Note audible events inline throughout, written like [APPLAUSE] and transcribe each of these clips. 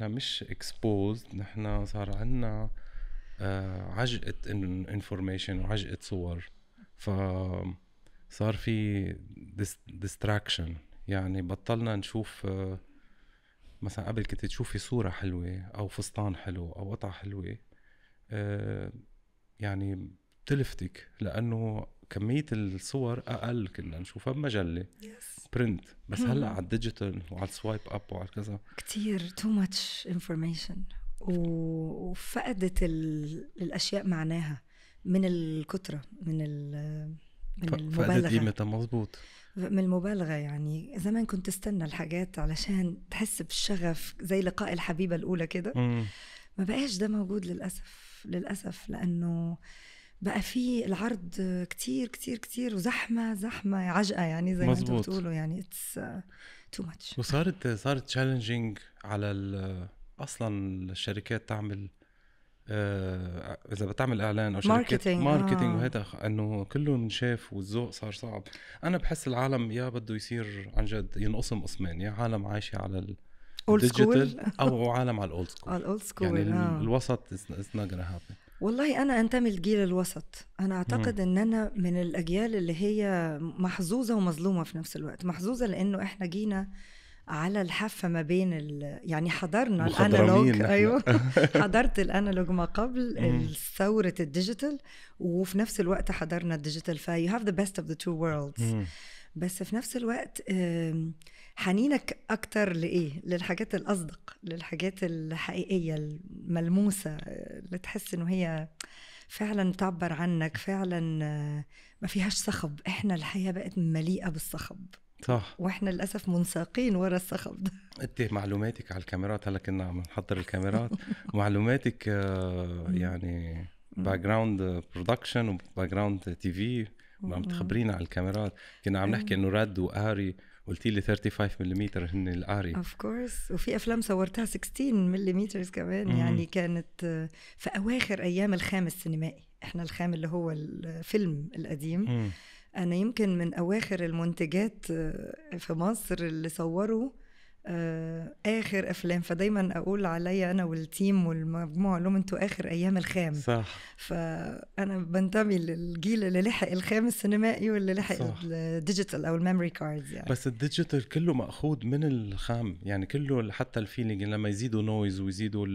نحن مش اكسبوزد نحن صار عنا آه، عجقة انفورميشن وعجقة صور ف صار في ديستراكشن يعني بطلنا نشوف آه، مثلا قبل كنت تشوفي صورة حلوة أو فستان حلو أو قطعة حلوة آه، يعني بتلفتك لأنه كميه الصور اقل كنا نشوفها بمجله yes. برنت بس هلا على الديجيتال وعلى السوايب اب وعلى كذا كثير تو ماتش انفورميشن وفقدت الاشياء معناها من الكتره من ال من المبالغه قيمتها مظبوط من المبالغه يعني زمان كنت تستنى الحاجات علشان تحس بالشغف زي لقاء الحبيبه الاولى كده ما بقاش ده موجود للاسف للاسف لانه بقى في العرض كتير كتير كتير وزحمه زحمه عجقه يعني زي مزبوط. ما انتم بتقولوا يعني اتس تو ماتش وصارت صارت تشالنجينج على اصلا الشركات تعمل آه، اذا بتعمل اعلان او شركات ماركتينج آه. وهذا انه كلهم شاف والذوق صار صعب انا بحس العالم يا بده يصير عن جد ينقسم قسمين يا عالم عايشه على الديجيتال او عالم على الاولد سكول [LAUGHS] على الاولد سكول يعني آه. الوسط از نوت هابن والله أنا أنتمي للجيل الوسط أنا أعتقد أن أنا من الأجيال اللي هي محظوظة ومظلومة في نفس الوقت محظوظة لأنه إحنا جينا على الحافة ما بين يعني حضرنا الانالوج ايوه [LAUGHS] حضرت الانالوج ما قبل ثورة الديجيتال وفي نفس الوقت حضرنا الديجيتال فيو هاف ذا بيست اوف ذا تو وورلدز بس في نفس الوقت حنينك اكتر لايه للحاجات الاصدق للحاجات الحقيقيه الملموسه آه، اللي تحس انه هي فعلا تعبر عنك فعلا آه، ما فيهاش صخب احنا الحياه بقت مليئه بالصخب صح واحنا للاسف منساقين ورا الصخب ده [LAUGHS] انت معلوماتك على الكاميرات هلا كنا عم نحضر الكاميرات [LAUGHS] معلوماتك آه، يعني باك جراوند برودكشن وباك جراوند تي في عم تخبرينا على الكاميرات كنا عم نحكي انه رد وقاري قلت لي 35 ملم هن العاري اوف كورس وفي افلام صورتها 16 ملم كمان مم. يعني كانت في اواخر ايام الخام السينمائي احنا الخام اللي هو الفيلم القديم مم. انا يمكن من اواخر المنتجات في مصر اللي صوروا آه، اخر افلام فدايما اقول عليا انا والتيم والمجموعه لهم انتوا اخر ايام الخام صح فانا بنتمي للجيل اللي لحق الخام السينمائي واللي لحق الديجيتال او الميموري كاردز يعني بس الديجيتال كله مأخوذ من الخام يعني كله حتى الفيلينج لما يزيدوا نويز ويزيدوا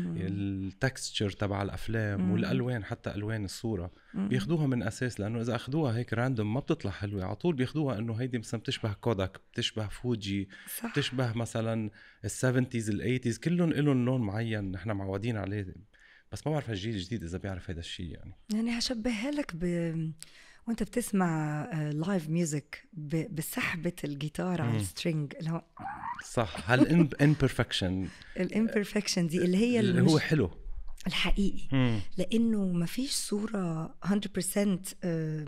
التكستشر تبع الافلام والالوان حتى الوان الصوره بياخدوها من اساس لانه اذا اخذوها هيك راندوم ما بتطلع حلوه على طول بياخدوها انه هيدي مثلا بتشبه كوداك بتشبه فوجي صح. بتشبه مثلا السفنتيز الايتيز كلهم لهم لون معين نحن معودين عليه بس ما بعرف الجيل الجديد اذا بيعرف هذا الشيء يعني يعني هشبهها لك ب وانت بتسمع لايف آه، ميوزك بسحبه الجيتار على السترينج اللي هو صح هالامبرفكشن [LAUGHS] الامبرفكشن دي اللي هي اللي هو حلو الحقيقي مم. لانه ما فيش صوره 100% آه،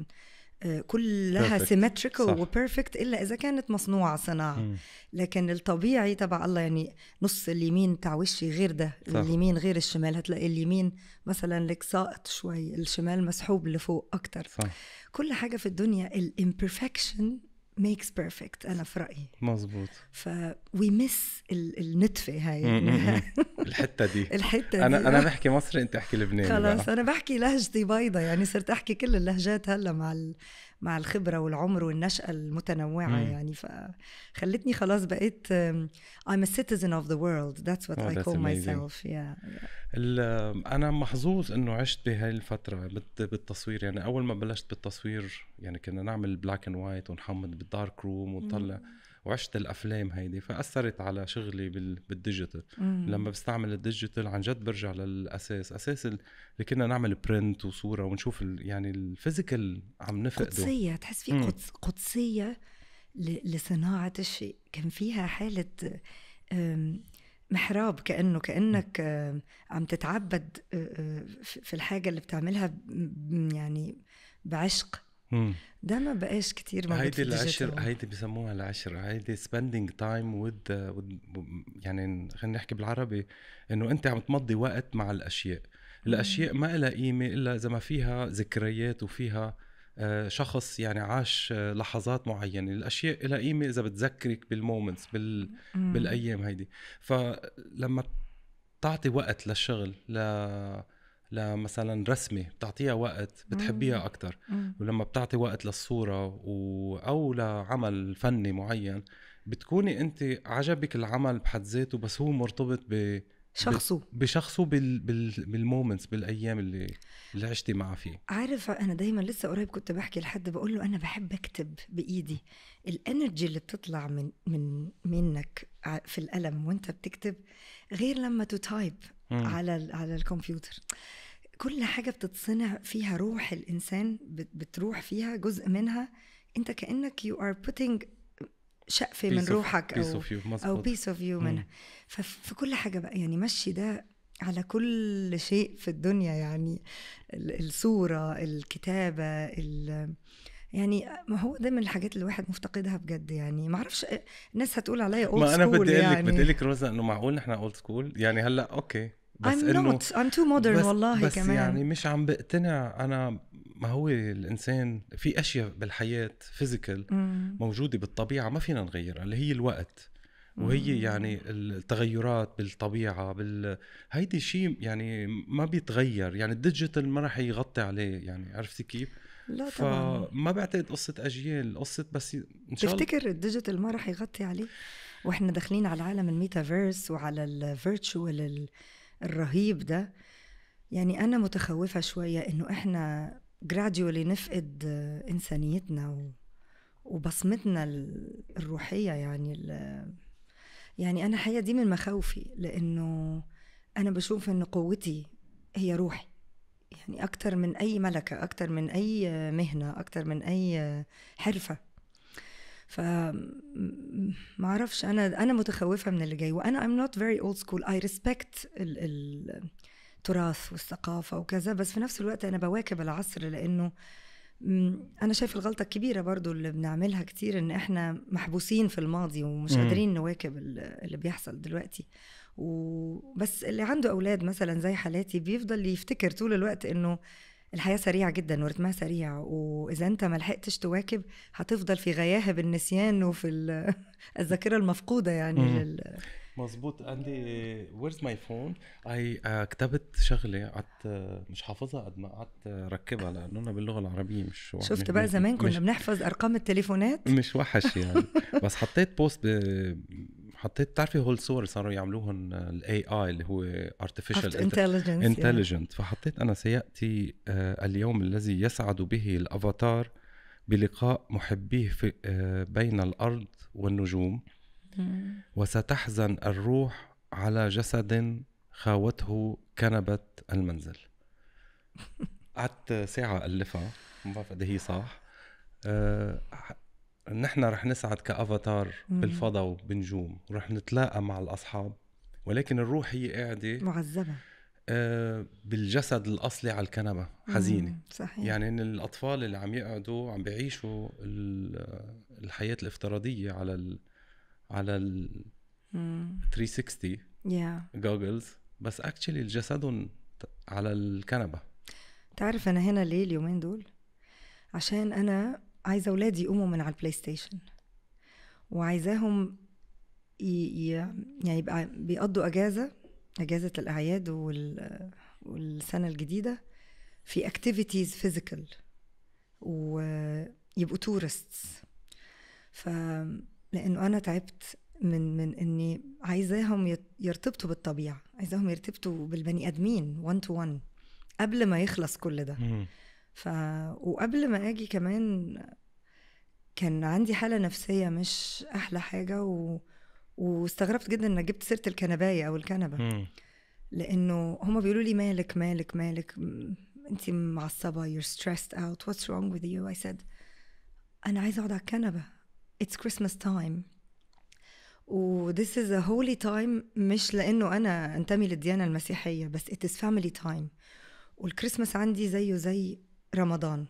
آه، كلها سيمتريكال وبيرفكت الا اذا كانت مصنوعه صناعه مم. لكن الطبيعي تبع الله يعني نص اليمين بتاع وشي غير ده صح. اليمين غير الشمال هتلاقي اليمين مثلا لك ساقط شوي الشمال مسحوب لفوق اكتر صح. كل حاجه في الدنيا الامبرفكشن ميكس بيرفكت انا في رايي مظبوط ف وي مس النتفه هاي [LAUGHS] الحته دي الحته دي انا انا بحكي مصري انت احكي لبناني خلاص آه. انا بحكي لهجتي بيضة يعني صرت احكي كل اللهجات هلا مع ال... مع الخبره والعمر والنشاه المتنوعه مم. يعني فخلتني خلاص بقيت I'm a citizen of the world that's what oh, I call amazing. myself yeah, yeah. آه، انا محظوظ انه عشت بهاي الفتره بالتصوير يعني اول ما بلشت بالتصوير يعني كنا نعمل بلاك اند وايت ونحمض بالدارك روم ونطلع مم. وعشت الافلام هيدي فاثرت على شغلي بالديجيتال لما بستعمل الديجيتال عن جد برجع للاساس اساس اللي كنا نعمل برنت وصوره ونشوف ال يعني الفيزيكال عم نفقده قدسيه تحس في قدس قدسيه لصناعه الشيء كان فيها حاله محراب كانه كانك عم تتعبد في الحاجه اللي بتعملها يعني بعشق ده ما بقاش كتير موجود هيدي العشر هيدي بسموها العشر هيدي سبندنج تايم وذ يعني خلينا نحكي بالعربي انه انت عم تمضي وقت مع الاشياء الاشياء ما لها قيمه الا اذا ما فيها ذكريات وفيها آه، شخص يعني عاش آه، لحظات معينه الاشياء لها قيمه اذا بتذكرك بالمومنتس بال... بالايام هيدي فلما تعطي وقت للشغل ل لمثلا رسمه بتعطيها وقت بتحبيها اكثر ولما بتعطي وقت للصوره و... او لعمل فني معين بتكوني انت عجبك العمل بحد ذاته بس هو مرتبط ب شخصه بشخصه بال... بال... بالمومنتس بالايام اللي اللي عشتي معه فيه عارف انا دايما لسه قريب كنت بحكي لحد بقول له انا بحب اكتب بايدي الانرجي اللي بتطلع من من منك في القلم وانت بتكتب غير لما تتايب على على الكمبيوتر كل حاجه بتتصنع فيها روح الانسان بتروح فيها جزء منها انت كانك يو ار putting شقفه من روحك او او بيس اوف يو منها ففي كل حاجه بقى يعني مشي ده على كل شيء في الدنيا يعني الصوره الكتابه يعني ما هو ده من الحاجات اللي الواحد مفتقدها بجد يعني ما اعرفش الناس هتقول عليا اولد سكول ما انا بدي اقول لك يعني. بدي اقول لك روزا انه معقول نحن اولد سكول يعني هلا اوكي بس I'm not I'm too modern بس والله بس كمان يعني مش عم بقتنع انا ما هو الانسان في اشياء بالحياه فيزيكال موجوده بالطبيعه ما فينا نغيرها اللي هي الوقت وهي يعني التغيرات بالطبيعه بال هيدي شيء يعني ما بيتغير يعني الديجيتال ما راح يغطي عليه يعني عرفتي كيف؟ لا طبعا فما بعتقد قصه اجيال قصه بس ان شاء الله تفتكر الديجيتال ما راح يغطي عليه واحنا داخلين على عالم الميتافيرس وعلى الفيرتشوال الرهيب ده يعني أنا متخوفة شوية إنه إحنا جراديولي نفقد إنسانيتنا وبصمتنا الروحية يعني ال... يعني أنا حقيقة دي من مخاوفي لأنه أنا بشوف إن قوتي هي روحي يعني أكتر من أي ملكة أكتر من أي مهنة أكتر من أي حرفة ف ما اعرفش انا انا متخوفه من اللي جاي وانا ام نوت فيري اولد سكول اي ريسبكت التراث والثقافه وكذا بس في نفس الوقت انا بواكب العصر لانه انا شايف الغلطه الكبيره برضو اللي بنعملها كتير ان احنا محبوسين في الماضي ومش قادرين نواكب اللي بيحصل دلوقتي وبس اللي عنده اولاد مثلا زي حالاتي بيفضل يفتكر طول الوقت انه الحياه سريعه جدا ورتمها سريع واذا انت ما لحقتش تواكب هتفضل في غياهب النسيان وفي [LAUGHS] الذاكره المفقوده يعني لل... مظبوط عندي ويرز ماي فون اي كتبت شغله قعدت آه، مش حافظها قد ما قعدت ركبها لانه انا باللغه العربيه مش شفت بقى زمان كنا بنحفظ ارقام التليفونات مش وحش يعني [LAUGHS] بس حطيت بوست ب... حطيت بتعرفي هول صور صاروا يعملوهم الاي اي اللي هو ارتفيشال انتليجنت انتليجنت فحطيت انا سياتي آه، اليوم الذي يسعد به الافاتار بلقاء محبيه في آه، بين الارض والنجوم hmm. وستحزن الروح على جسد خاوته كنبه المنزل [LAUGHS] قعدت ساعه الفها ما بعرف هي إيه صح آه، نحن رح نسعد كافاتار بالفضاء وبنجوم ورح نتلاقى مع الاصحاب ولكن الروح هي قاعده معذبه آه بالجسد الاصلي على الكنبه حزينه صحيح يعني ان الاطفال اللي عم يقعدوا عم بيعيشوا الحياه الافتراضيه على الـ على ال 360 يا جوجلز بس اكشلي الجسد على الكنبه تعرف انا هنا ليه اليومين دول عشان انا عايزه اولادي يقوموا من على البلاي ستيشن وعايزاهم ي... يعني يبقى بيقضوا اجازه اجازه الاعياد وال... والسنه الجديده في اكتيفيتيز فيزيكال ويبقوا تورستس ف لانه انا تعبت من من اني عايزاهم يرتبطوا بالطبيعه عايزاهم يرتبطوا بالبني ادمين 1 تو 1 قبل ما يخلص كل ده ف وقبل ما اجي كمان كان عندي حاله نفسيه مش احلى حاجه و... واستغربت جدا انك جبت سيره الكنبايه او الكنبه م. لانه هما بيقولوا لي مالك مالك مالك انت معصبه you're stressed out what's wrong with you I said انا عايزه اقعد على الكنبه it's Christmas time و this is a holy time مش لانه انا انتمي للديانه المسيحيه بس it is family time والكريسماس عندي زيه زي رمضان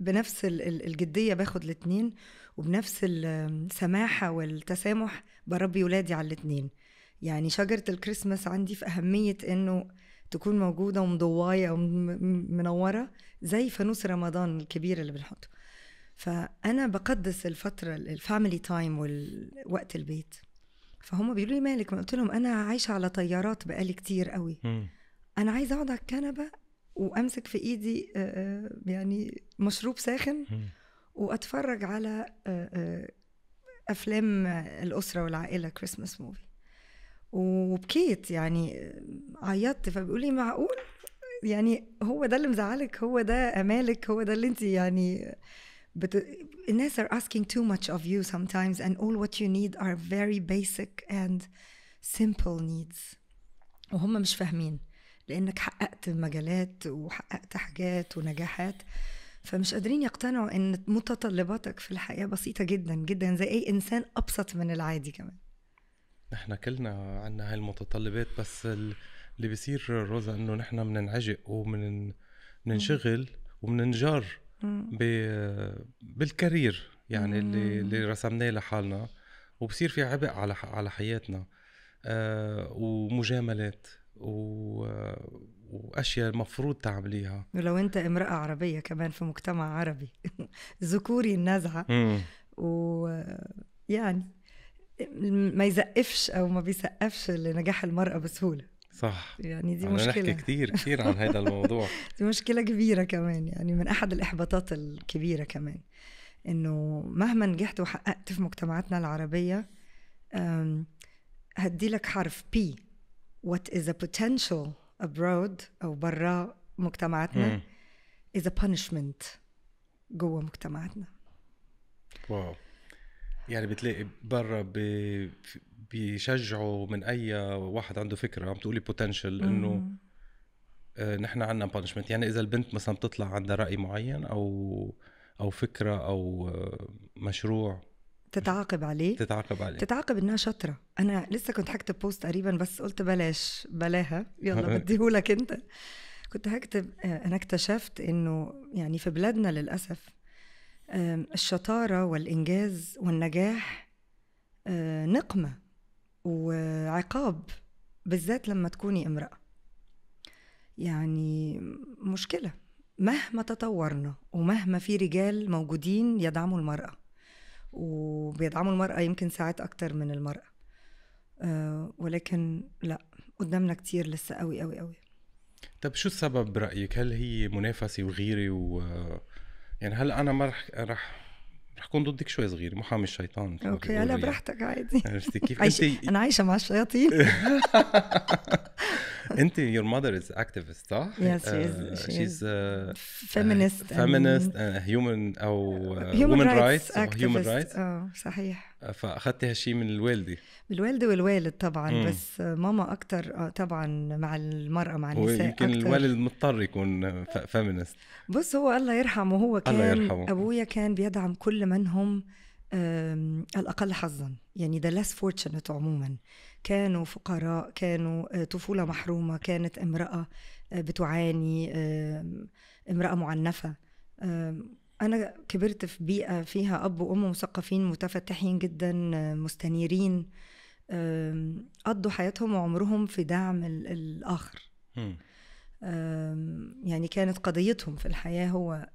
بنفس الجديه باخد الاثنين وبنفس السماحه والتسامح بربي ولادي على الاثنين يعني شجره الكريسماس عندي في اهميه انه تكون موجوده ومضوايه ومنوره زي فانوس رمضان الكبير اللي بنحطه فانا بقدس الفتره الفاميلي تايم ووقت البيت فهم بيقولوا لي مالك ما قلت لهم انا عايشه على طيارات بقالي كتير قوي انا عايزه اقعد على الكنبه وامسك في ايدي آه، آه، يعني مشروب ساخن واتفرج على آه، افلام الاسره والعائله كريسماس موفي وبكيت يعني عيطت فبيقول لي معقول يعني هو ده اللي مزعلك هو ده امالك هو ده اللي انت يعني بت... الناس are asking too much of you sometimes and all what you need are very basic and simple needs وهم مش فاهمين لانك حققت مجالات وحققت حاجات ونجاحات فمش قادرين يقتنعوا ان متطلباتك في الحياه بسيطه جدا جدا زي اي انسان ابسط من العادي كمان احنا كلنا عندنا هاي المتطلبات بس اللي بيصير روزا انه نحن بننعجق ومن بننشغل وبننجر بالكارير يعني اللي اللي رسمناه لحالنا وبصير في عبء على على حياتنا آه ومجاملات و... واشياء المفروض تعمليها ولو انت امراه عربيه كمان في مجتمع عربي [LAUGHS] ذكوري النزعه ويعني ما يزقفش او ما بيسقفش لنجاح المراه بسهوله صح يعني دي مشكله نحكي كتير كتير عن هذا الموضوع [LAUGHS] دي مشكله كبيره كمان يعني من احد الاحباطات الكبيره كمان انه مهما نجحت وحققت في مجتمعاتنا العربيه هدي لك حرف بي what is a potential abroad أو برا مجتمعاتنا is a punishment جوه مجتمعاتنا واو يعني بتلاقي برا بيشجعوا من اي واحد عنده فكره عم تقولي بوتنشل انه آه، نحن عندنا بانشمنت يعني اذا البنت مثلا بتطلع عندها راي معين او او فكره او آه، مشروع تتعاقب عليه تتعاقب عليه تتعاقب انها شاطره انا لسه كنت هكتب بوست قريبا بس قلت بلاش بلاها يلا [LAUGHS] بديهولك انت كنت هكتب آه، انا اكتشفت انه يعني في بلادنا للاسف الشطاره والانجاز والنجاح آه، نقمه وعقاب بالذات لما تكوني امراه يعني مشكله مهما تطورنا ومهما في رجال موجودين يدعموا المراه وبيدعموا المرأة يمكن ساعات أكتر من المرأة أه ولكن لا قدامنا كتير لسه قوي قوي قوي طب شو السبب برأيك؟ هل هي منافسة وغيرة و يعني هل أنا ما رح رح رح كون ضدك شوي صغير محامي الشيطان اوكي هلا يعني. براحتك عادي عرفتي كيف انت انا عايشه مع الشياطين [LAUGHS] [LAUGHS] [LAUGHS] انت يور ماذر از اكتيفست صح؟ يس she is. فيمينست آه، هيومن a او هيومن رايتس هيومن رايتس اه صحيح. آه، فاخذتي هالشيء من الوالده. من الوالده والوالد طبعا م. بس ماما اكثر آه، طبعا مع المراه مع النساء يمكن الوالد مضطر يكون فيمينست. بص هو الله يرحمه هو كان الله يرحمه. ابويا كان بيدعم كل من هم الاقل حظا يعني ذا less fortunate عموما كانوا فقراء كانوا آه، طفولة محرومة كانت امرأة آه، بتعاني امرأة معنفة أنا كبرت في بيئة فيها أب وأم مثقفين متفتحين جدا آه، مستنيرين قضوا حياتهم وعمرهم في دعم الآخر يعني كانت قضيتهم في الحياة هو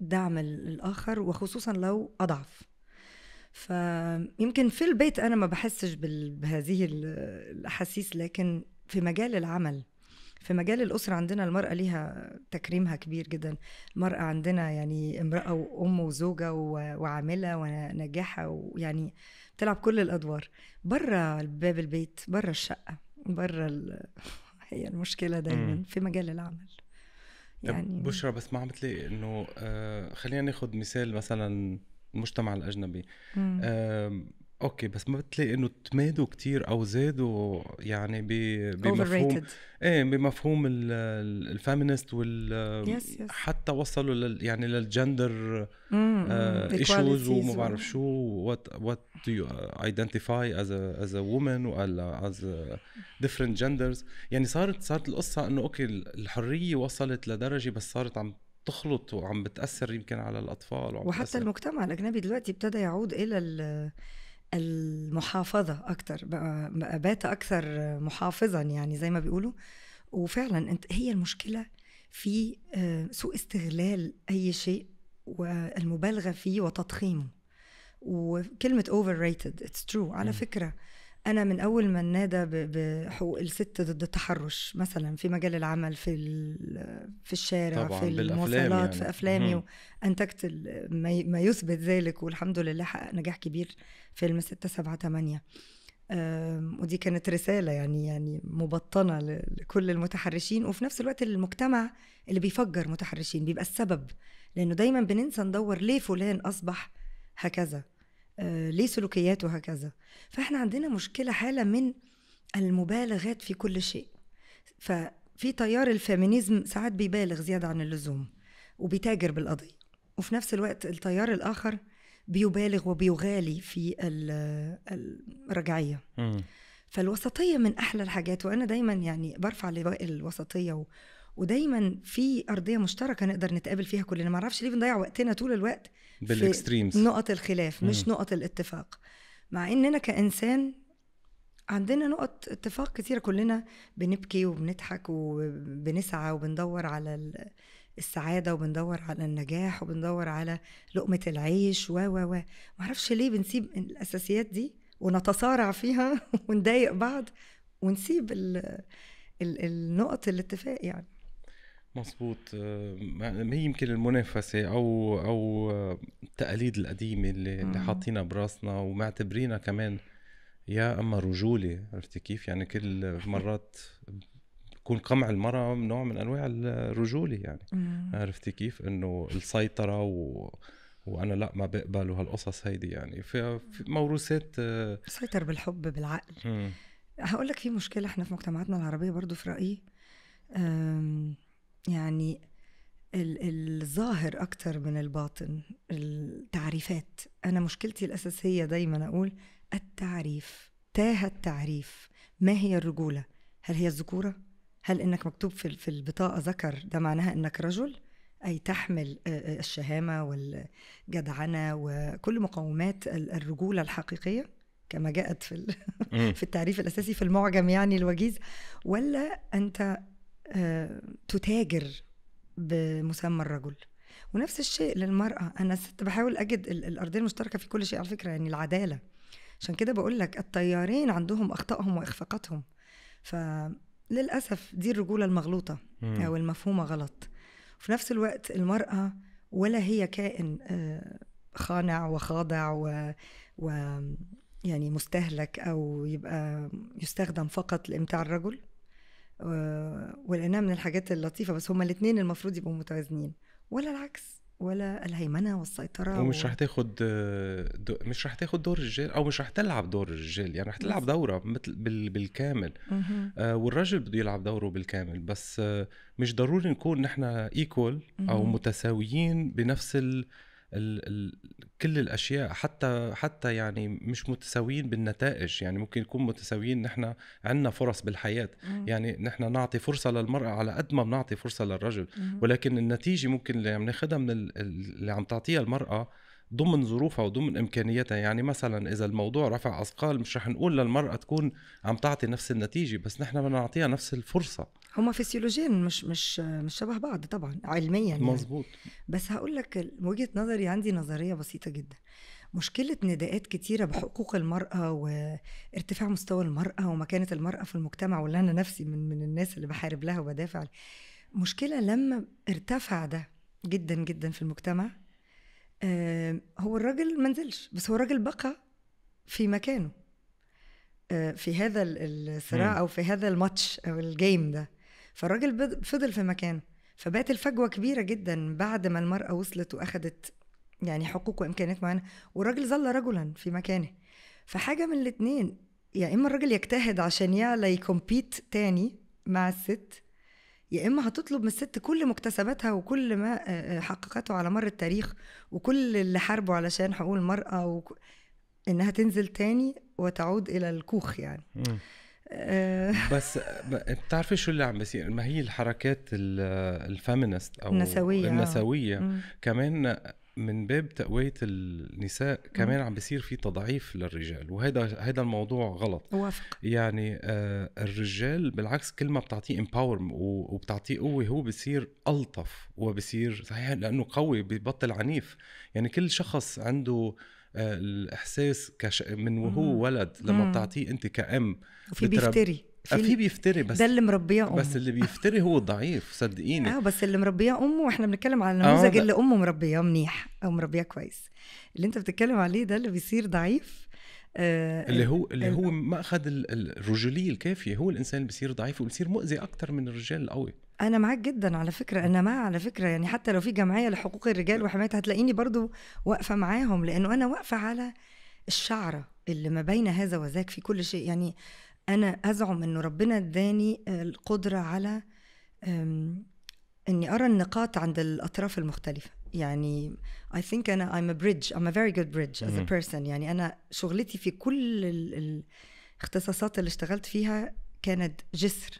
دعم الآخر وخصوصا لو أضعف فيمكن في البيت انا ما بحسش بهذه الاحاسيس لكن في مجال العمل في مجال الأسرة عندنا المرأة ليها تكريمها كبير جدا المرأة عندنا يعني امرأة وأم وزوجة وعاملة وناجحة ويعني بتلعب كل الأدوار بره باب البيت بره الشقة بره ال... [LAUGHS] هي المشكلة دايما في مجال العمل يعني بشرى بس ما عم بتلاقي انه آه خلينا ناخذ مثال مثلا المجتمع الاجنبي اوكي بس ما بتلاقي انه تمادوا كتير او زادوا يعني بمفهوم ايه بمفهوم الفيمينست وال حتى وصلوا لل يعني للجندر ايشوز آه، وما بعرف شو وات وات دو يو ايدنتيفاي از از ا وومن ولا از ديفرنت جندرز يعني صارت صارت القصه انه اوكي الحريه وصلت لدرجه بس صارت عم بتخلط وعم بتاثر يمكن على الاطفال وعم وحتى بتأثر. المجتمع الاجنبي دلوقتي ابتدى يعود الى المحافظه اكتر بقى, بقى بات اكثر محافظا يعني زي ما بيقولوا وفعلا انت هي المشكله في آه، سوء استغلال اي شيء والمبالغه فيه وتضخيمه وكلمه اوفر ريتد اتس ترو على م. فكره انا من اول ما نادى بحقوق الست ضد التحرش مثلا في مجال العمل في في الشارع طبعاً في المواصلات يعني. في افلامي وانتجت ما يثبت ذلك والحمد لله حقق نجاح كبير فيلم 6 7 8 ودي كانت رسالة يعني يعني مبطنة لكل المتحرشين وفي نفس الوقت المجتمع اللي بيفجر متحرشين بيبقى السبب لأنه دايما بننسى ندور ليه فلان أصبح هكذا آه، ليه سلوكيات وهكذا فاحنا عندنا مشكله حاله من المبالغات في كل شيء ففي تيار الفيمينيزم ساعات بيبالغ زياده عن اللزوم وبيتاجر بالقضيه وفي نفس الوقت التيار الاخر بيبالغ وبيغالي في الرجعيه فالوسطيه من احلى الحاجات وانا دايما يعني برفع لواء الوسطيه ودايما في ارضيه مشتركه نقدر نتقابل فيها كلنا ما اعرفش ليه بنضيع وقتنا طول الوقت بالاكستريمز نقط الخلاف مش نقط الاتفاق مع اننا كانسان عندنا نقط اتفاق كتيرة كلنا بنبكي وبنضحك وبنسعى وبندور على السعادة وبندور على النجاح وبندور على لقمة العيش و و و ما اعرفش ليه بنسيب الأساسيات دي ونتصارع فيها [LAUGHS] ونضايق بعض ونسيب الـ النقط الاتفاق يعني آه، ما هي يمكن المنافسة أو أو آه، التقاليد القديمة اللي, اللي حاطينها براسنا ومعتبرينها كمان يا اما رجوله عرفتي كيف يعني كل مرات بكون قمع المرأة نوع من انواع الرجوله يعني عرفتي كيف انه السيطره و... وانا لا ما بقبل وهالقصص هيدي يعني في موروثات آه، سيطر بالحب بالعقل هقول لك في مشكله احنا في مجتمعاتنا العربيه برضو في رايي أم... يعني الظاهر أكتر من الباطن التعريفات أنا مشكلتي الأساسية دايما أقول التعريف تاه التعريف ما هي الرجولة هل هي الذكورة هل إنك مكتوب في البطاقة ذكر ده معناها إنك رجل أي تحمل الشهامة والجدعنة وكل مقومات الرجولة الحقيقية كما جاءت في [LAUGHS] في التعريف الأساسي في المعجم يعني الوجيز ولا أنت تتاجر بمسمى الرجل ونفس الشيء للمرأة أنا ست بحاول أجد الأرضية المشتركة في كل شيء على فكرة يعني العدالة عشان كده بقول لك الطيارين عندهم أخطائهم وإخفاقاتهم فللأسف دي الرجولة المغلوطة مم. أو المفهومة غلط في نفس الوقت المرأة ولا هي كائن آه، خانع وخاضع و, و... يعني مستهلك أو يبقى يستخدم فقط لإمتاع الرجل آه، ولقيناها من الحاجات اللطيفة بس هما الاتنين المفروض يبقوا متوازنين ولا العكس ولا الهيمنة والسيطرة ومش و... رح تاخد دو... مش رح تاخد دور الرجال او مش رح تلعب دور الرجال يعني رح تلعب دورة مثل بال... بالكامل آه والرجل بده يلعب دوره بالكامل بس آه مش ضروري نكون نحن ايكول او متساويين بنفس ال... ال ال كل الاشياء حتى حتى يعني مش متساويين بالنتائج يعني ممكن نكون متساويين نحن عندنا فرص بالحياه مم. يعني نحن نعطي فرصه للمراه على قد ما بنعطي فرصه للرجل مم. ولكن النتيجه ممكن اللي عم ناخذها من اللي عم تعطيها المراه ضمن ظروفها وضمن امكانياتها يعني مثلا اذا الموضوع رفع اثقال مش رح نقول للمراه تكون عم تعطي نفس النتيجه بس نحن بدنا نعطيها نفس الفرصه هما فسيولوجيا مش مش مش شبه بعض طبعا علميا يعني. مزبوط بس هقول لك وجهه نظري عندي نظريه بسيطه جدا مشكلة نداءات كتيرة بحقوق المرأة وارتفاع مستوى المرأة ومكانة المرأة في المجتمع واللي أنا نفسي من من الناس اللي بحارب لها وبدافع مشكلة لما ارتفع ده جدا جدا في المجتمع آه، هو الراجل ما نزلش بس هو الراجل بقى في مكانه آه، في هذا الصراع او في هذا الماتش او الجيم ده فالراجل فضل في مكانه فبقت الفجوه كبيره جدا بعد ما المراه وصلت واخدت يعني حقوق وامكانيات معينه والراجل ظل رجلا في مكانه فحاجه من الاثنين يا يعني اما الراجل يجتهد عشان يعلى يكمبيت تاني مع الست يا اما هتطلب من الست كل مكتسباتها وكل ما آه، آه، حققته على مر التاريخ وكل اللي حاربه علشان حقوق المراه وك... انها تنزل تاني وتعود الى الكوخ يعني آه. [LAUGHS] بس بتعرفي شو اللي عم بيصير ما هي الحركات الفامينست او النسويه النسويه كمان من باب تقويه النساء كمان عم بيصير في تضعيف للرجال وهذا هذا الموضوع غلط وافق يعني آه الرجال بالعكس كل ما بتعطيه امباور وبتعطيه قوه هو بصير الطف وبصير صحيح لانه قوي ببطل عنيف يعني كل شخص عنده آه الاحساس كش... من وهو ولد لما بتعطيه انت كأم وفي بيفتري في بيفتري بس ده اللي مربيه امه بس اللي بيفتري هو الضعيف صدقيني اه بس اللي مربيه امه واحنا بنتكلم على النموذج آه اللي امه مربياه منيح او مربياه كويس اللي انت بتتكلم عليه ده اللي بيصير ضعيف آه اللي هو اللي آه هو ما اخذ الرجوليه الكافيه هو الانسان اللي بيصير ضعيف وبيصير مؤذي اكثر من الرجال القوي انا معاك جدا على فكره انا مع على فكره يعني حتى لو في جمعيه لحقوق الرجال وحمايتها هتلاقيني برضو واقفه معاهم لانه انا واقفه على الشعره اللي ما بين هذا وذاك في كل شيء يعني انا ازعم انه ربنا اداني القدره على اني ارى النقاط عند الاطراف المختلفه يعني I think أنا I'm a bridge I'm a very good bridge as a person يعني أنا شغلتي في كل الاختصاصات اللي اشتغلت فيها كانت جسر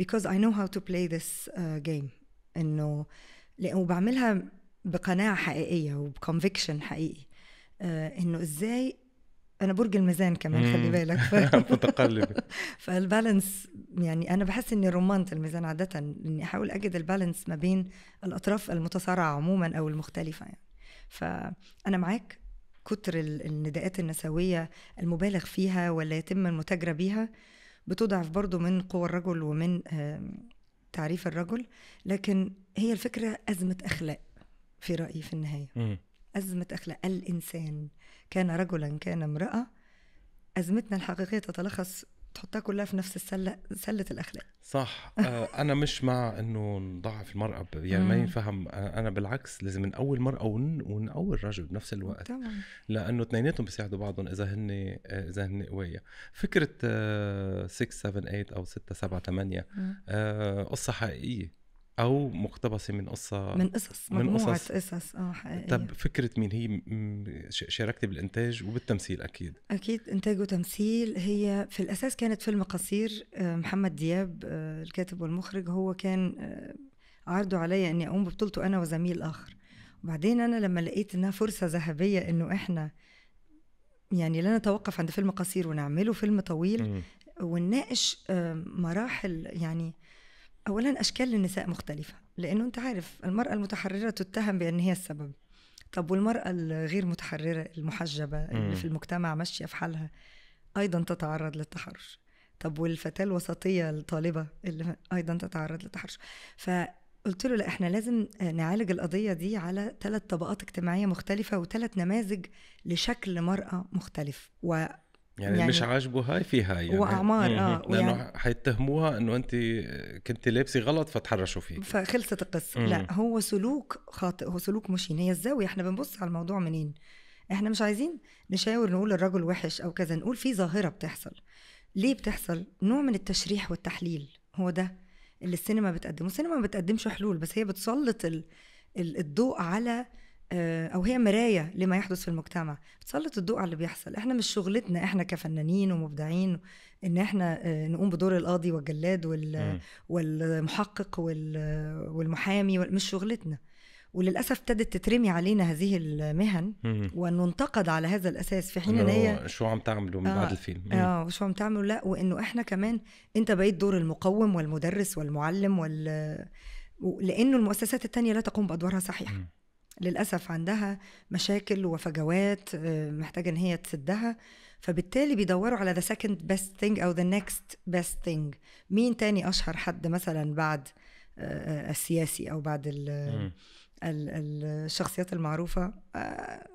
because I know how to play this uh, game إنه وبعملها بقناعة حقيقية وبconviction حقيقي uh, إنه إزاي انا برج الميزان كمان خلي بالك [LAUGHS] ف... متقلب [LAUGHS] فالبالانس يعني انا بحس اني رمانه الميزان عاده اني احاول اجد البالانس ما بين الاطراف المتصارعه عموما او المختلفه يعني فانا معاك كتر النداءات النسويه المبالغ فيها ولا يتم المتاجره بيها بتضعف برضو من قوى الرجل ومن تعريف الرجل لكن هي الفكره ازمه اخلاق في رايي في النهايه أزمة أخلاق الإنسان كان رجلا كان امرأة أزمتنا الحقيقية تتلخص تحطها كلها في نفس السله سله الاخلاق صح آه، انا مش مع انه نضعف المراه يعني ما ينفهم انا بالعكس لازم نقوي المراه ونقوي الرجل بنفس الوقت طبعا. لانه اثنيناتهم بيساعدوا بعضهم اذا هن آه، اذا هن قويه فكره 6 7 8 او 6 7 8 قصه حقيقيه او مقتبسه من قصه من قصص من قصص قصص اه حقيقيه طب فكره مين هي شاركتي بالانتاج وبالتمثيل اكيد اكيد انتاج وتمثيل هي في الاساس كانت فيلم قصير آه، محمد دياب آه، الكاتب والمخرج هو كان آه، عرضه عليا اني اقوم ببطولته انا وزميل اخر وبعدين انا لما لقيت انها فرصه ذهبيه انه احنا يعني لا نتوقف عند فيلم قصير ونعمله فيلم طويل ونناقش مراحل يعني اولا اشكال النساء مختلفه لانه انت عارف المراه المتحرره تتهم بان هي السبب طب والمراه الغير متحرره المحجبه اللي في المجتمع ماشيه في حالها ايضا تتعرض للتحرش طب والفتاه الوسطيه الطالبه اللي ايضا تتعرض للتحرش ف قلت له لا احنا لازم نعالج القضيه دي على ثلاث طبقات اجتماعيه مختلفه وثلاث نماذج لشكل مراه مختلف و يعني, يعني مش يعني عاجبه هاي في هاي يعني واعمار اه لانه يعني حيتهموها انه انت كنت لابسه غلط فتحرشوا فيك فخلصت القصه لا هو سلوك خاطئ هو سلوك مشين هي الزاويه احنا بنبص على الموضوع منين احنا مش عايزين نشاور نقول الرجل وحش او كذا نقول في ظاهره بتحصل ليه بتحصل نوع من التشريح والتحليل هو ده اللي السينما بتقدمه السينما ما بتقدمش حلول بس هي بتسلط الضوء على آه، او هي مرايه لما يحدث في المجتمع بتسلط الضوء على اللي بيحصل احنا مش شغلتنا احنا كفنانين ومبدعين ان احنا آه، نقوم بدور القاضي والجلاد وال... والمحقق وال... والمحامي مش شغلتنا وللاسف ابتدت تترمي علينا هذه المهن وننتقد على هذا الاساس في حين ان هي شو عم تعملوا من آه بعد الفيلم اه شو عم تعملوا لا وانه احنا كمان انت بقيت دور المقوم والمدرس والمعلم وال لانه المؤسسات التانية لا تقوم بادوارها صحيح للأسف عندها مشاكل وفجوات آه، محتاجة إن هي تسدها فبالتالي بيدوروا على ذا second best thing أو ذا next best thing مين تاني أشهر حد مثلا بعد آه، آه، السياسي أو بعد ال الشخصيات المعروفة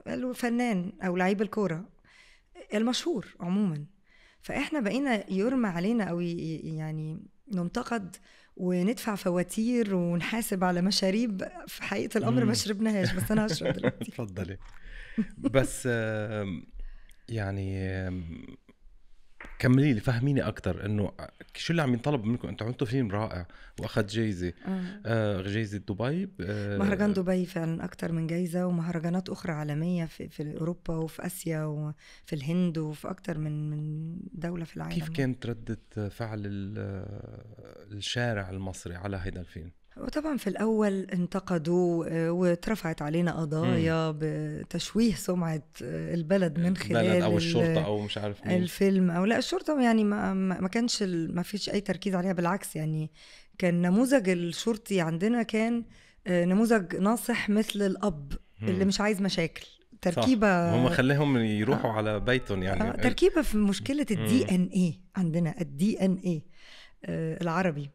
الفنان أو لعيب الكورة المشهور عموما فإحنا بقينا يرمى علينا أو يعني ننتقد وندفع فواتير ونحاسب على مشاريب في حقيقه الامر ما شربناهاش بس انا هشرب دلوقتي [LAUGHS] اتفضلي بس يعني كملي لي فهميني اكثر انه شو اللي عم ينطلب منكم انتم عملتوا فيلم رائع واخذ جائزه آه, آه، جائزه دبي آه مهرجان دبي فعلا اكثر من جائزه ومهرجانات اخرى عالميه في, في اوروبا وفي اسيا وفي الهند وفي اكثر من من دوله في العالم كيف كانت رده فعل آه، الشارع المصري على هذا الفيلم؟ وطبعا في الأول انتقدوا آه، واترفعت علينا قضايا بتشويه سمعة آه، البلد من خلال البلد أو الشرطة أو مش عارف مين. الفيلم أو لا الشرطة يعني ما, ما كانش ما فيش أي تركيز عليها بالعكس يعني كان نموذج الشرطي عندنا كان آه، نموذج ناصح مثل الأب اللي مش عايز مشاكل تركيبه هم خلاهم يروحوا آه. على بيتهم يعني آه. تركيبه في مشكله الدي ان اي عندنا الدي ان اي آه، العربي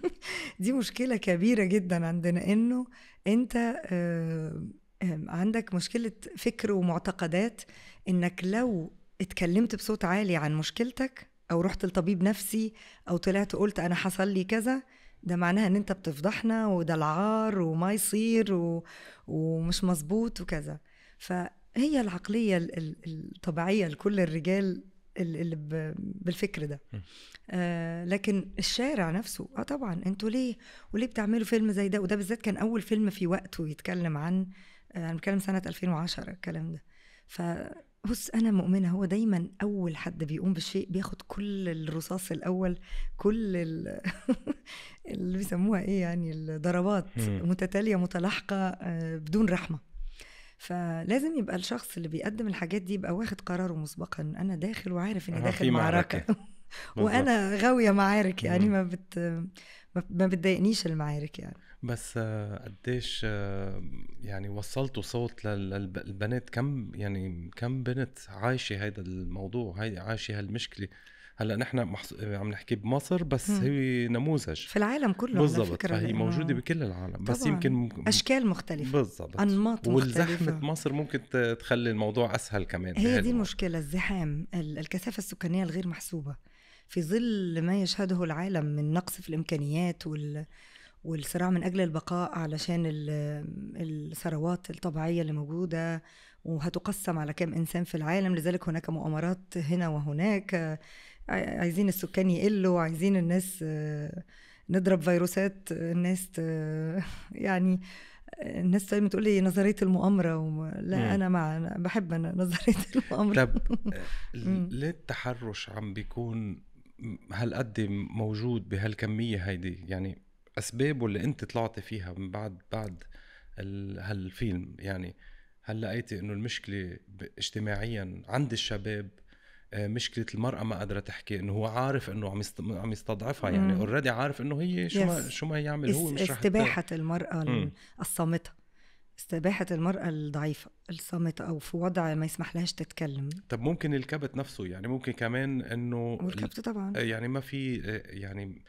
[LAUGHS] دي مشكله كبيره جدا عندنا انه انت آه، آه، عندك مشكله فكر ومعتقدات انك لو اتكلمت بصوت عالي عن مشكلتك او رحت لطبيب نفسي او طلعت قلت انا حصل لي كذا ده معناها ان انت بتفضحنا وده العار وما يصير و... ومش مظبوط وكذا فهي العقليه الطبيعيه لكل الرجال اللي بالفكر ده آه لكن الشارع نفسه اه طبعا انتوا ليه وليه بتعملوا فيلم زي ده وده بالذات كان اول فيلم في وقته يتكلم عن آه، انا آه بتكلم سنه 2010 الكلام ده ف بص انا مؤمنه هو دايما اول حد بيقوم بالشيء بياخد كل الرصاص الاول كل [LAUGHS] اللي بيسموها ايه يعني الضربات متتاليه متلاحقه آه، بدون رحمه فلازم يبقى الشخص اللي بيقدم الحاجات دي يبقى واخد قراره مسبقا انا داخل وعارف اني داخل معركه, معركة. [LAUGHS] [LAUGHS] وانا غاويه معارك يعني ما بت ما بتضايقنيش المعارك يعني بس آه، قديش آه، يعني وصلتوا صوت للبنات كم يعني كم بنت عايشه هذا الموضوع هاي عايشه هالمشكله هلا نحن محص... يعني عم نحكي بمصر بس هي نموذج في العالم كله بالضبط فهي موجوده بكل العالم طبعاً. بس يمكن ممكن... اشكال مختلفه بالضبط انماط مختلفه والزحمه مصر ممكن تخلي الموضوع اسهل كمان هي دي المشكله الزحام الكثافه السكانيه الغير محسوبه في ظل ما يشهده العالم من نقص في الامكانيات وال والصراع من اجل البقاء علشان الثروات الطبيعيه اللي موجوده وهتقسم على كم انسان في العالم لذلك هناك مؤامرات هنا وهناك عايزين السكان يقلوا عايزين الناس آه، نضرب فيروسات الناس [LAUGHS] يعني آه، الناس دايما تقول لي نظريه المؤامره وم... لا مم. انا مع أنا بحب انا [LAUGHS] نظريه المؤامره طب [LAUGHS] آه، ليه التحرش عم بيكون هالقد موجود بهالكميه هيدي يعني اسبابه اللي انت طلعتي فيها من بعد بعد هالفيلم يعني هل لقيتي انه المشكله اجتماعيا عند الشباب آه، مشكله المراه ما قادره تحكي انه هو عارف انه عم عم يستضعفها يعني اوريدي عارف انه هي شو ما شو ما يعمل هو مش استباحه المراه الصامته استباحة المرأة الضعيفة الصامتة أو في وضع ما يسمح لهاش تتكلم طب ممكن الكبت نفسه يعني ممكن كمان أنه والكبت طبعا آه، يعني ما في آه، يعني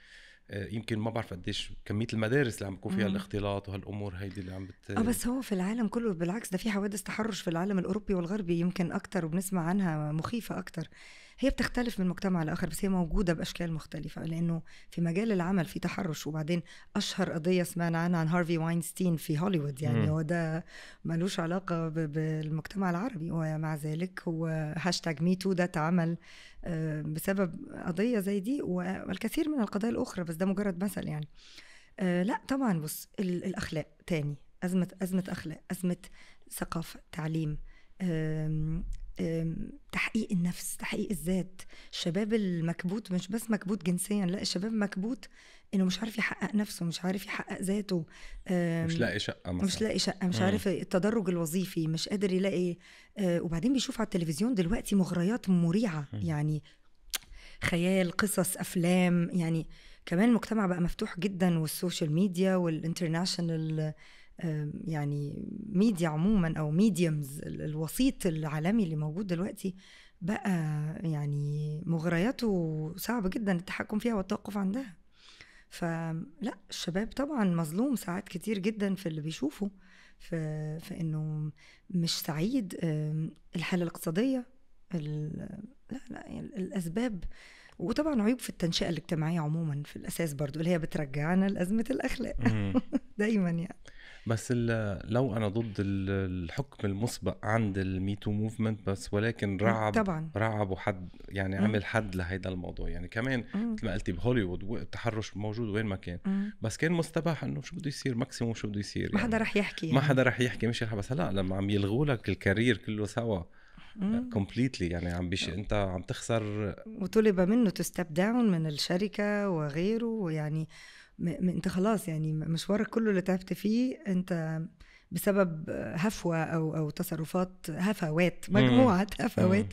آه، يمكن ما بعرف قديش كميه المدارس اللي عم بيكون فيها الاختلاط وهالامور هيدي اللي عم بت اه بس هو في العالم كله بالعكس ده في حوادث تحرش في العالم الاوروبي والغربي يمكن اكتر وبنسمع عنها مخيفه اكتر هي بتختلف من مجتمع لاخر بس هي موجوده باشكال مختلفه لانه في مجال العمل في تحرش وبعدين اشهر قضيه سمعنا عنها عن هارفي واينستين في هوليوود يعني هو ده ملوش علاقه بالمجتمع العربي ومع ذلك هو هاشتاج تو ده اتعمل آه، بسبب قضيه زي دي والكثير من القضايا الاخرى بس ده مجرد مثل يعني آه، لا طبعا بص الاخلاق تاني ازمه ازمه اخلاق ازمه ثقافه تعليم تحقيق النفس تحقيق الذات الشباب المكبوت مش بس مكبوت جنسيا لا الشباب مكبوت انه مش عارف يحقق نفسه مش عارف يحقق ذاته مش لاقي شقه مثلا مش لاقي شقه مش عارف التدرج الوظيفي مش قادر يلاقي آه، وبعدين بيشوف على التلفزيون دلوقتي مغريات مريعه يعني خيال قصص افلام يعني كمان المجتمع بقى مفتوح جدا والسوشيال ميديا والانترناشنال يعني ميديا عموما او ميديمز الوسيط العالمي اللي موجود دلوقتي بقى يعني مغرياته صعب جدا التحكم فيها والتوقف عندها فلا الشباب طبعا مظلوم ساعات كتير جدا في اللي بيشوفه في, في انه مش سعيد الحاله الاقتصاديه لا لا الاسباب وطبعا عيوب في التنشئه الاجتماعيه عموما في الاساس برضو اللي هي بترجعنا لازمه الاخلاق [LAUGHS] دايما يعني بس لو انا ضد الحكم المسبق عند الميتو موفمنت بس ولكن رعب طبعا رعبوا حد يعني مم. عمل حد لهيدا الموضوع يعني كمان مثل ما قلتي بهوليوود التحرش موجود وين ما كان مم. بس كان مستباح انه شو بده يصير ماكسيموم شو بده يصير يعني. ما حدا يعني. رح يحكي يعني. ما حدا رح يحكي مش رح بس هلا لما عم يلغوا لك الكارير كله سوا كومبليتلي يعني عم بيش انت عم تخسر وطلب منه تو ستيب داون من الشركه وغيره يعني م- انت خلاص يعني مشوارك كله اللي تعبت فيه انت بسبب هفوة أو أو تصرفات هفوات مجموعة هفوات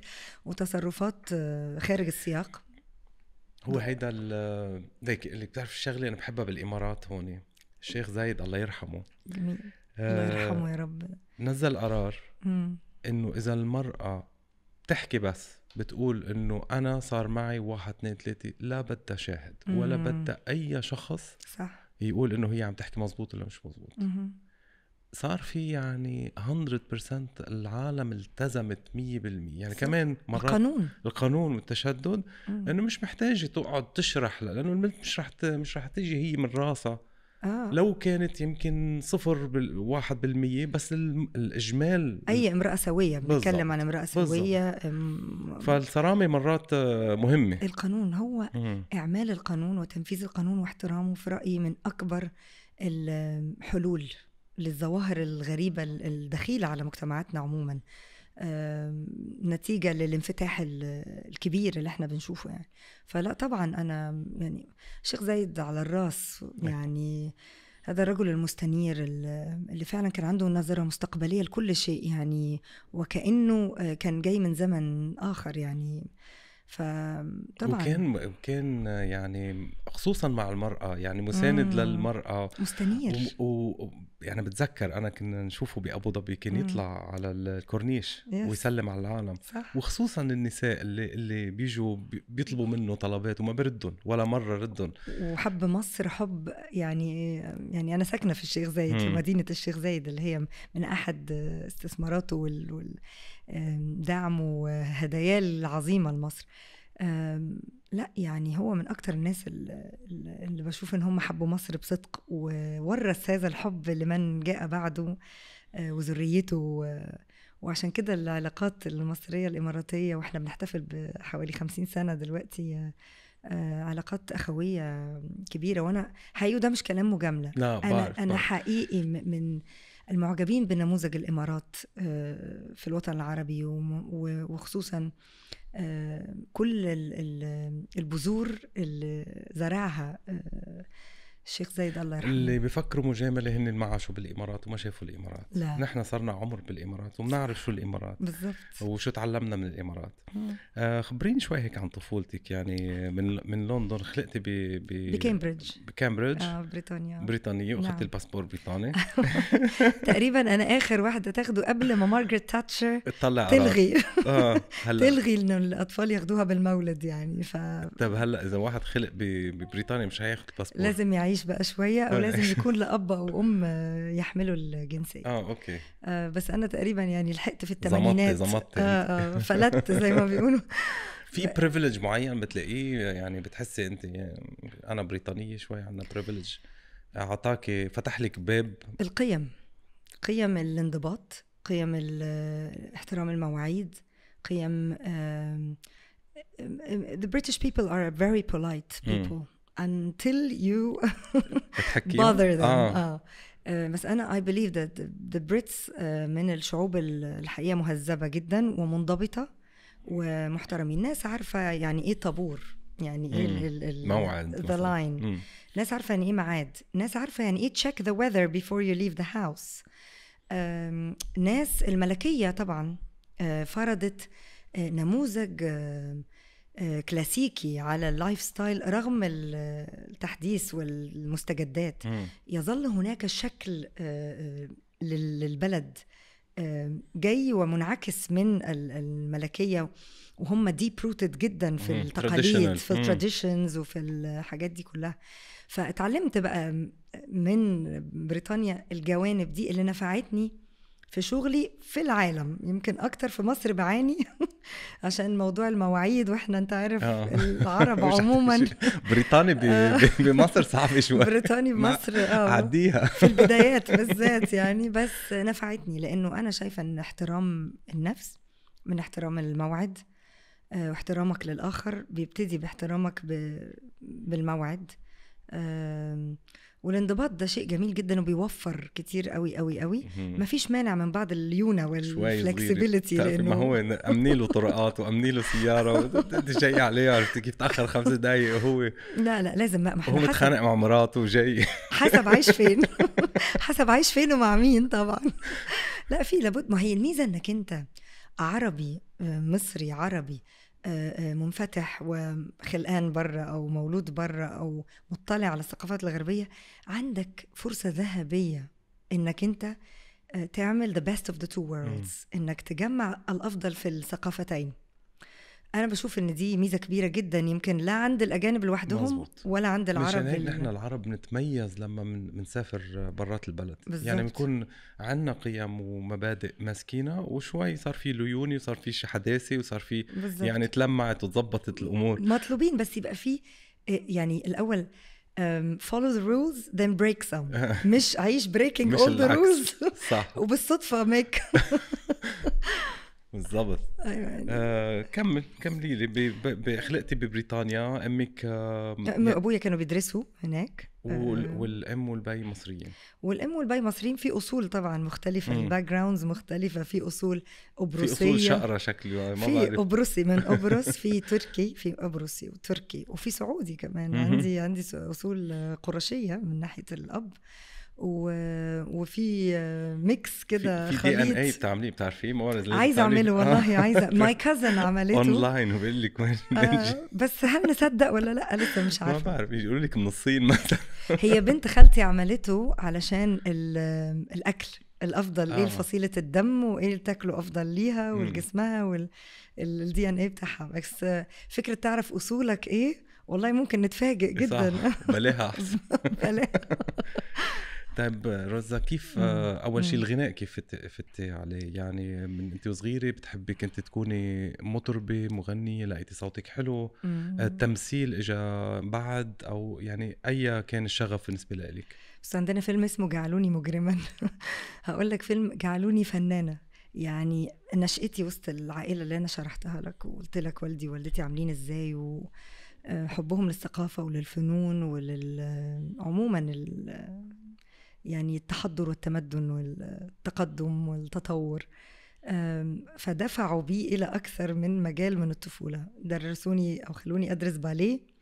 وتصرفات آه، خارج السياق هو هيدا ليك اللي بتعرف الشغلة أنا بحبها بالإمارات هون الشيخ زايد الله يرحمه جميل آه، الله يرحمه يا رب نزل قرار إنه إذا المرأة بتحكي بس بتقول انه انا صار معي واحد اثنين ثلاثه لا بدها شاهد ولا بدها اي شخص صح يقول انه هي عم تحكي مزبوط ولا مش مزبوط صار في يعني 100% العالم التزمت 100% يعني صح. كمان مرات القانون القانون والتشدد انه مش محتاجه تقعد تشرح لانه البنت مش رح مش رح تيجي هي من راسها آه. لو كانت يمكن صفر بال... واحد بالمية بس ال... الإجمال أي امرأة سوية بنتكلم عن امرأة سوية م... فالصرامة مرات مهمة القانون هو م. إعمال القانون وتنفيذ القانون واحترامه في رأيي من أكبر الحلول للظواهر الغريبة الدخيلة على مجتمعاتنا عموما نتيجة للانفتاح الكبير اللي احنا بنشوفه يعني فلا طبعا أنا يعني شيخ زايد على الراس يعني هذا الرجل المستنير اللي فعلا كان عنده نظرة مستقبلية لكل شيء يعني وكأنه آه، كان جاي من زمن آخر يعني فطبعا وكان كان يعني خصوصا مع المراه يعني مساند مم. للمراه مستنير و... و... يعني بتذكر انا كنا نشوفه بابو ظبي كان يطلع على الكورنيش يس. ويسلم على العالم صح. وخصوصا النساء اللي اللي بيجوا بيطلبوا منه طلبات وما بردهم ولا مره ردهم وحب مصر حب يعني يعني انا ساكنه في الشيخ زايد في مدينه الشيخ زايد اللي هي من احد استثماراته والدعم وهداياه العظيمه لمصر لا يعني هو من اكتر الناس اللي بشوف ان هم حبوا مصر بصدق وورث هذا الحب لمن جاء بعده آه، وذريته وعشان كده العلاقات المصرية الإماراتية وإحنا بنحتفل بحوالي خمسين سنة دلوقتي آه، آه، علاقات أخوية كبيرة وأنا حقيقي وده مش كلام مجاملة أنا بعرف أنا حقيقي من المعجبين بنموذج الإمارات في الوطن العربي وخصوصا آه، كل البذور اللي زرعها آه، الشيخ زايد الله يرحمه اللي بيفكروا مجامله هن ما عاشوا بالامارات وما شافوا الامارات لا. نحن صرنا عمر بالامارات وبنعرف شو الامارات بالضبط وشو تعلمنا من الامارات آه خبريني شوي هيك عن طفولتك يعني من من لندن خلقتي ب بكامبريدج بكامبريدج اه بريطانيا بريطانية واخذتي نعم. الباسبور بريطاني [LAUGHS] تقريبا انا اخر واحده تاخده قبل ما مارغريت تاتشر تطلع تلغي اه هلا تلغي انه الاطفال ياخذوها بالمولد يعني ف طب هلا اذا واحد خلق ببريطانيا مش هياخذ الباسبور لازم يعيش تعيش بقى شويه او آه. لازم [LAUGHS] يكون لاب او ام يحملوا الجنسيه اه اوكي آه، بس انا تقريبا يعني لحقت في الثمانينات زمطت آه آه فلت زي ما بيقولوا [LAUGHS] في بريفيليج معين بتلاقيه يعني بتحسي انت يعني انا بريطانيه شوي عندنا بريفيليج اعطاكي فتح لك باب القيم قيم الانضباط قيم احترام المواعيد قيم the British people are very polite people until you [LAUGHS] bother them آه. آه. آه، بس انا اي بليف ذا ذا بريتس من الشعوب الحقيقه مهذبه جدا ومنضبطه ومحترمين الناس عارفه يعني ايه طابور يعني ايه الموعد ذا لاين ناس عارفه يعني ايه ميعاد ناس عارفه يعني ايه تشيك ذا ويذر بيفور يو ليف ذا هاوس ناس الملكيه طبعا آه، فرضت آه، نموذج آه، كلاسيكي على اللايف ستايل رغم التحديث والمستجدات يظل هناك شكل آه، آه، للبلد جاي ومنعكس من الملكيه وهم ديب روتد جدا في التقاليد في التراديشنز وفي الحاجات دي كلها فاتعلمت بقى من بريطانيا الجوانب دي اللي نفعتني في شغلي في العالم يمكن اكتر في مصر بعاني [LAUGHS] عشان موضوع المواعيد واحنا انت عارف آه. العرب [LAUGHS] عموما بريطاني آه. بمصر صعب [LAUGHS] شويه بريطاني بمصر اه عديها في البدايات بالذات يعني بس نفعتني لانه انا شايفه ان احترام النفس من احترام الموعد آه، واحترامك للاخر بيبتدي باحترامك بالموعد والانضباط ده شيء جميل جدا وبيوفر كتير قوي قوي قوي ما فيش مانع من بعض الليونه والفلكسبيليتي لانه ما هو امني له طرقات وامني له سياره انت جاي عليه عرفت كيف تاخر خمس دقائق وهو لا لا لازم ما هو متخانق مع مراته وجاي حسب عايش فين [LAUGHS] حسب عايش فين ومع مين طبعا لا في لابد ما هي الميزه انك انت عربي آه، مصري عربي آه، آه، منفتح وخلقان بره او مولود بره او مطلع على الثقافات الغربيه عندك فرصه ذهبيه انك انت آه، تعمل ذا بيست اوف ذا تو worlds انك تجمع الافضل في الثقافتين انا بشوف ان دي ميزه كبيره جدا يمكن لا عند الاجانب لوحدهم ولا عند العرب مش يعني اللي... احنا العرب بنتميز لما بنسافر برات البلد بالزبط. يعني بنكون عندنا قيم ومبادئ ماسكينه وشوي صار في ليوني وصار في حداثه وصار في يعني تلمعت وتظبطت الامور مطلوبين بس يبقى في آه، يعني الاول um, follow the rules then break some [LAUGHS] مش عايش breaking all the rules صح [LAUGHS] وبالصدفه make [LAUGHS] بالضبط ايوه يعني. آه كمل كملي لي بخلقتي ببريطانيا امك آه امي وابويا كانوا بيدرسوا هناك وال... آه. والام والبي مصريين والام والبي مصريين في اصول طبعا مختلفه الباك جراوندز مختلفه في اصول قبرصيه في اصول شقره شكله ما في قبرصي من قبرص [LAUGHS] في تركي في قبرصي وتركي وفي سعودي كمان عندي عندي اصول قرشيه من ناحيه الاب و... وفي ميكس آه، كده في دي ان اي بتعمليه بتعرفيه مورد عايزه اعمله والله آه. عايزه ماي كازن عملته اونلاين وبيقول لك وين آه، بس هل نصدق ولا لا لسه مش عارفه ما بعرف يقول لك من الصين مثلا هي بنت خالتي عملته علشان الاكل الافضل إيه آه. ايه فصيله الدم وايه تاكله افضل ليها والجسمها والدي ان اي بتاعها بس فكره تعرف اصولك ايه والله ممكن نتفاجئ جدا صح بلاها [LAUGHS] بلاها [LAUGHS] طيب رزا كيف آه، اول شيء الغناء كيف فتي عليه يعني من انت وصغيره بتحبي كنت تكوني مطربه مغنيه لقيتي صوتك حلو مم. آه، التمثيل اجى بعد او يعني اي كان الشغف بالنسبه لك بس عندنا فيلم اسمه جعلوني مجرما [LAUGHS] هقول لك فيلم جعلوني فنانه يعني نشأتي وسط العائله اللي انا شرحتها لك وقلت لك والدي ووالدتي عاملين ازاي و... آه، حبهم للثقافة وللفنون ولل عموما يعني التحضر والتمدن والتقدم والتطور فدفعوا بي إلى أكثر من مجال من الطفولة درسوني أو خلوني أدرس باليه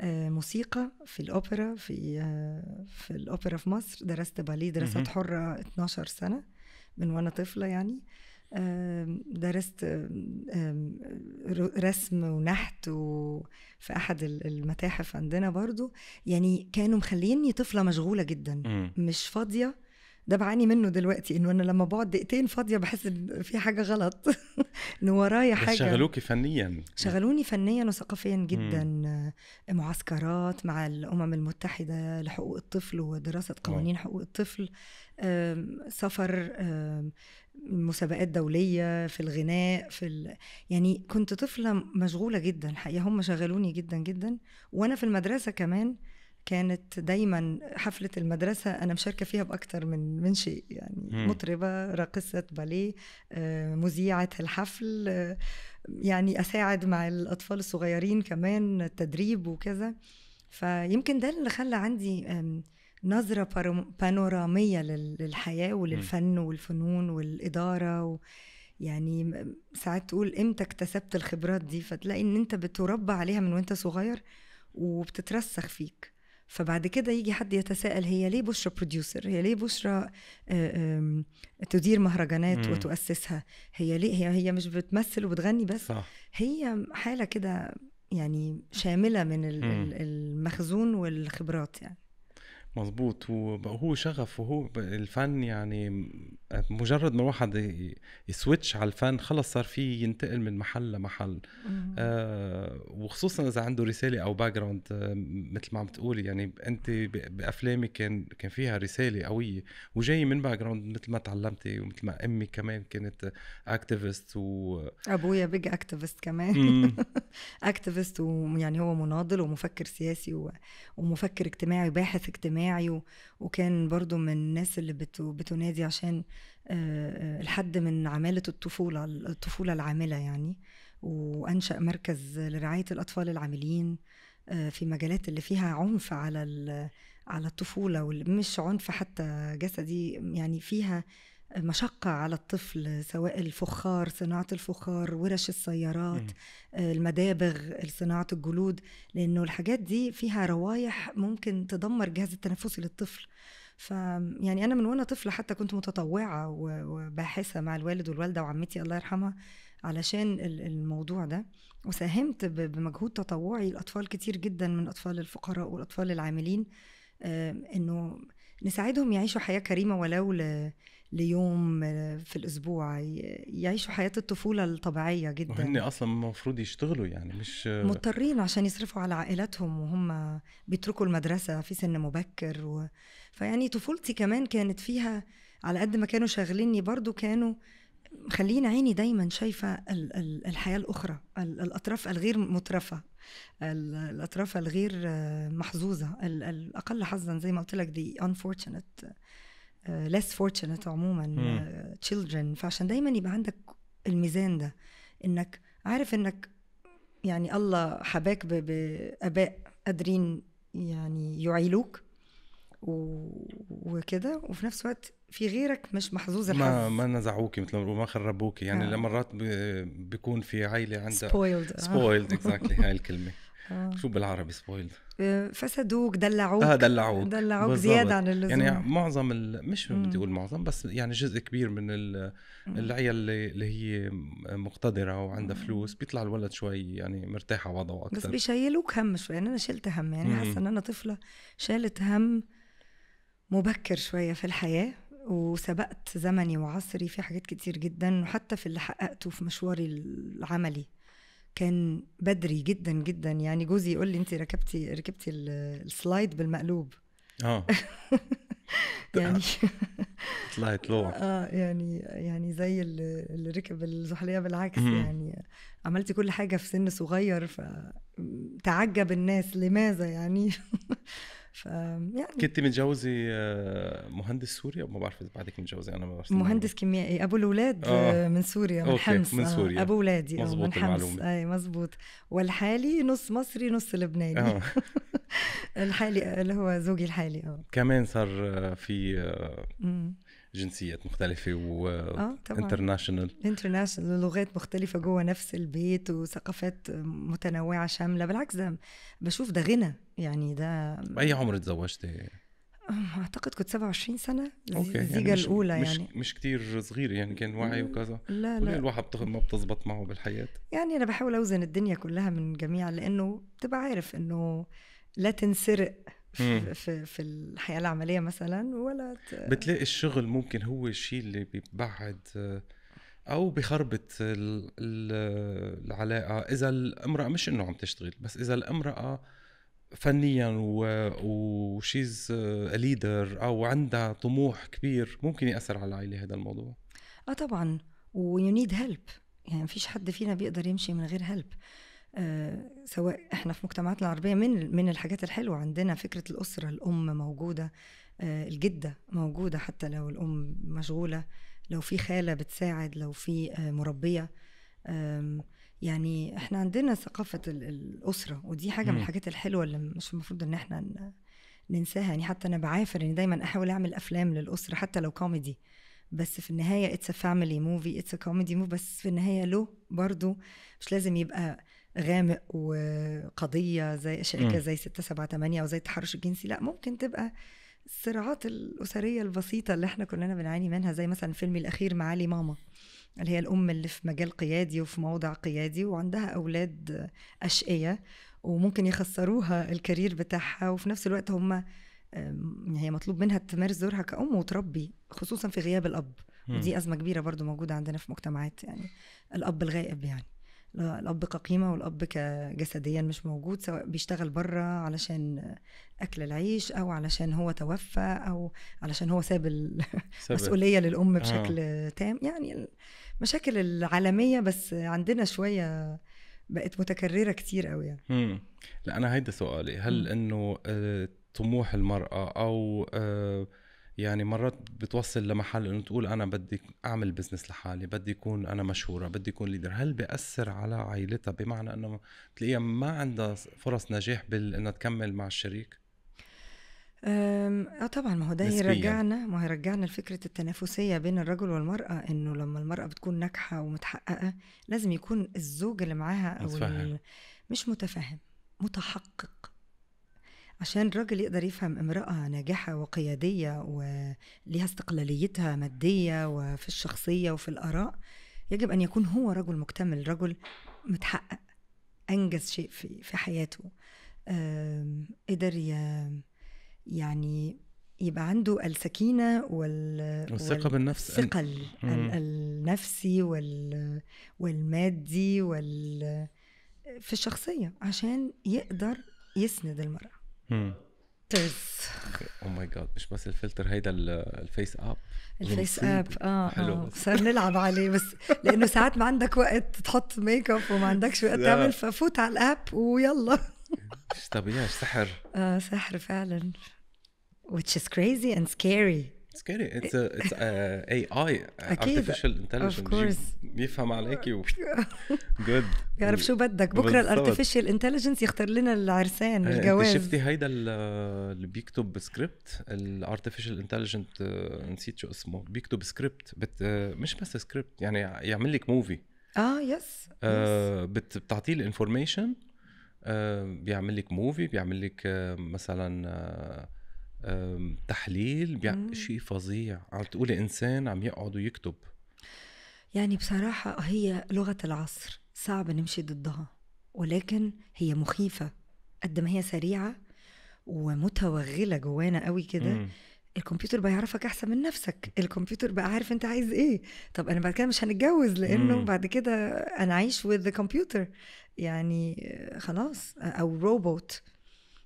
آه، موسيقى في الأوبرا في آه، في الأوبرا في مصر درست باليه دراسات حرة 12 سنة من وأنا طفلة يعني درست رسم ونحت في احد المتاحف عندنا برضو يعني كانوا مخليني طفله مشغوله جدا مش فاضيه ده بعاني منه دلوقتي انه انا لما بقعد دقيقتين فاضيه بحس ان في حاجه غلط [LAUGHS] ان ورايا حاجه شغلوكي فنيا شغلوني فنيا وثقافيا جدا مم. معسكرات مع الامم المتحده لحقوق الطفل ودراسه قوانين حقوق الطفل سفر مسابقات دولية في الغناء في ال... يعني كنت طفلة مشغولة جدا الحقيقة هم شغلوني جدا جدا وأنا في المدرسة كمان كانت دايما حفلة المدرسة أنا مشاركة فيها بأكتر من من شيء يعني م. مطربة راقصة باليه آه، مذيعة الحفل آه، يعني أساعد مع الأطفال الصغيرين كمان التدريب وكذا فيمكن ده اللي خلى عندي نظرة بانورامية للحياة وللفن والفنون والإدارة و... يعني ساعات تقول امتى اكتسبت الخبرات دي فتلاقي ان انت بتربى عليها من وانت صغير وبتترسخ فيك فبعد كده يجي حد يتساءل هي ليه بشرى بروديوسر هي ليه بشرى آه، تدير مهرجانات مم. وتؤسسها هي ليه هي هي مش بتمثل وبتغني بس صح. هي حاله كده يعني شامله من المخزون والخبرات يعني مظبوط وهو شغف وهو الفن يعني مجرد ما الواحد يسويتش على الفن خلص صار فيه ينتقل من محل لمحل آه وخصوصا اذا عنده رساله او باك جراوند آه مثل ما عم تقولي يعني انت بافلامك كان كان فيها رساله قويه وجاي من باك جراوند مثل ما تعلمتي ومثل ما امي كمان كانت اكتيفيست و ابويا بيج اكتيفيست كمان اكتيفيست [LAUGHS] ويعني هو مناضل ومفكر سياسي و... ومفكر اجتماعي وباحث اجتماعي و... وكان برضه من الناس اللي بت... بتنادي عشان آه، آه، الحد من عمالة الطفولة الطفولة العاملة يعني وأنشأ مركز لرعاية الأطفال العاملين آه، في مجالات اللي فيها عنف على على الطفولة ومش عنف حتى جسدي يعني فيها مشقة على الطفل سواء الفخار صناعة الفخار ورش السيارات المدابغ صناعة الجلود لأنه الحاجات دي فيها روايح ممكن تدمر الجهاز التنفسي للطفل فيعني انا من وانا طفله حتى كنت متطوعه وباحثه مع الوالد والوالده وعمتي الله يرحمها علشان الموضوع ده وساهمت بمجهود تطوعي لاطفال كتير جدا من اطفال الفقراء والاطفال العاملين آه، انه نساعدهم يعيشوا حياه كريمه ولو ليوم آه، في الاسبوع يعيشوا حياه الطفوله الطبيعيه جدا وهن اصلا المفروض يشتغلوا يعني مش مضطرين عشان يصرفوا على عائلاتهم وهم بيتركوا المدرسه في سن مبكر و... فيعني طفولتي كمان كانت فيها على قد ما كانوا شاغليني برضو كانوا مخلين عيني دايما شايفة الحياة الأخرى الأطراف الغير مترفة الأطراف الغير آه، محظوظة الأقل حظا زي ما قلت لك دي unfortunate آه، less fortunate عموما مم. آه، children فعشان دايما يبقى عندك الميزان ده انك عارف انك يعني الله حباك باباء قادرين يعني يعيلوك وكده وفي نفس الوقت في غيرك مش محظوظ الحظ ما ما نزعوكي مثل ما ما خربوكي يعني آه. مرات بيكون في عائله عندها سبويلد سبويلد اكزاكتلي هاي [LAUGHS] الكلمه آه. شو بالعربي سبويلد آه، فسدوك دلعوك اه دلعوك دلعوك بالزبط. زياده عن اللزوم يعني معظم ال... مش بدي اقول معظم بس يعني جزء كبير من ال... العيال اللي... اللي هي مقتدره وعندها فلوس بيطلع الولد شوي يعني مرتاح على وضعه اكثر بس بيشيلوك هم شوي يعني انا شلت هم يعني حاسه ان انا طفله شالت هم مبكر شويه في الحياه وسبقت زمني وعصري في حاجات كتير جدا وحتى في اللي حققته في مشواري العملي كان بدري جدا جدا يعني جوزي يقول لي انت ركبتي ركبتي السلايد بالمقلوب اه [LAUGHS] يعني طلعت [LAUGHS] لوع اه يعني يعني زي اللي ركب الزحليه بالعكس يعني عملتي كل حاجه في سن صغير فتعجب الناس لماذا يعني [LAUGHS] يعني كنت متجوزه آه، مهندس سوري او ما بعرف اذا بعدك متجوزه انا ما بعرف مهندس كيميائي ابو الاولاد آه. من سوريا من أوكي. حمص من آه، سوريا ابو اولادي آه، من حمص اي مزبوط والحالي نص مصري نص لبناني آه. [LAUGHS] الحالي اللي هو زوجي الحالي اه كمان صار في آه جنسيات مختلفة و آه انترناشونال لغات مختلفة جوه نفس البيت وثقافات متنوعة شاملة بالعكس ده بشوف ده غنى يعني ده بأي عمر تزوجتي؟ اعتقد كنت 27 سنه اوكي الزيجه يعني مش الاولى مش يعني مش كتير صغير يعني كان وعي وكذا لا لا الواحد ما بتزبط معه بالحياه يعني انا بحاول اوزن الدنيا كلها من جميع لانه بتبقى عارف انه لا تنسرق في, في, في الحياه العمليه مثلا ولا ت... بتلاقي الشغل ممكن هو الشيء اللي بيبعد آه، او بخربط العلاقه اذا الامراه مش انه عم تشتغل بس اذا الامراه فنيا وشيز ليدر او عندها طموح كبير ممكن ياثر على العائله هذا الموضوع اه طبعا ويو نيد هيلب يعني مفيش حد فينا بيقدر يمشي من غير هلب آه، سواء احنا في مجتمعاتنا العربيه من من الحاجات الحلوه عندنا فكره الاسره الام موجوده آه، الجده موجوده حتى لو الام مشغوله لو في خاله بتساعد لو في آه، مربيه يعني احنا عندنا ثقافه الاسره ودي حاجه م. من الحاجات الحلوه اللي مش المفروض ان احنا ننساها يعني حتى انا بعافر اني دايما احاول اعمل افلام للاسره حتى لو كوميدي بس في النهايه اتس فاميلي موفي اتس كوميدي موفي بس في النهايه له برضو مش لازم يبقى غامق وقضيه زي شركه زي 6 7 8 زي التحرش الجنسي لا ممكن تبقى الصراعات الاسريه البسيطه اللي احنا كلنا بنعاني منها زي مثلا فيلمي الاخير معالي ماما اللي هي الام اللي في مجال قيادي وفي موضع قيادي وعندها اولاد اشقيه وممكن يخسروها الكارير بتاعها وفي نفس الوقت هم هي مطلوب منها تمارس دورها كأم وتربي خصوصا في غياب الأب ودي أزمة كبيرة برضو موجودة عندنا في مجتمعات يعني الأب الغائب يعني الاب كقيمه والاب كجسديا مش موجود سواء بيشتغل بره علشان اكل العيش او علشان هو توفى او علشان هو ساب المسؤوليه [LAUGHS] للام آه. بشكل آه. تام يعني المشاكل العالميه بس عندنا شويه بقت متكرره كتير قوي يعني مم. لا انا هيدا سؤالي هل انه آه، طموح المراه او آه يعني مرات بتوصل لمحل انه تقول انا بدي اعمل بزنس لحالي بدي يكون انا مشهوره بدي يكون ليدر هل بأثر على عائلتها بمعنى انه تلاقيها ما عندها فرص نجاح بانها تكمل مع الشريك اه طبعا ما هو ده يرجعنا ما هو يرجعنا لفكره التنافسيه بين الرجل والمراه انه لما المراه بتكون ناجحه ومتحققه لازم يكون الزوج اللي معاها او مش متفهم متحقق عشان الراجل يقدر يفهم امرأة ناجحة وقيادية وليها استقلاليتها مادية وفي الشخصية وفي الآراء يجب أن يكون هو رجل مكتمل رجل متحقق أنجز شيء في, في حياته قدر يعني يبقى عنده السكينه وال والثقه بالنفس الثقه النفسي وال... والمادي وال في الشخصيه عشان يقدر يسند المراه فلترز او ماي جاد مش بس الفلتر هيدا الفيس اب الفيس اب آه،, اه حلو صار نلعب عليه بس لانه ساعات ما عندك وقت تحط ميك اب وما عندكش وقت تعمل ففوت على الاب ويلا مش طبيعي سحر اه سحر فعلا which is crazy and scary سكيري اتس اتس اي اي ارتفيشال انتليجنس بيفهم عليكي و... جود [LAUGHS] يعرف شو بدك بكره الارتفيشال انتليجنس يختار لنا العرسان إيه، الجواز انت شفتي هيدا اللي بيكتب سكريبت الارتفيشال انتليجنت نسيت شو اسمه بيكتب سكريبت بت... آه، مش بس سكريبت يعني يعمل لك موفي اه يس آه، بت... بتعطيه الانفورميشن آه، بيعمل لك موفي بيعمل لك مثلا تحليل شيء فظيع عم تقولي انسان عم يقعد ويكتب يعني بصراحه هي لغه العصر صعب نمشي ضدها ولكن هي مخيفه قد ما هي سريعه ومتوغله جوانا قوي كده الكمبيوتر بقى يعرفك احسن من نفسك الكمبيوتر بقى عارف انت عايز ايه طب انا بعد كده مش هنتجوز لانه مم. بعد كده انا عايش وذ ذا كمبيوتر يعني خلاص او روبوت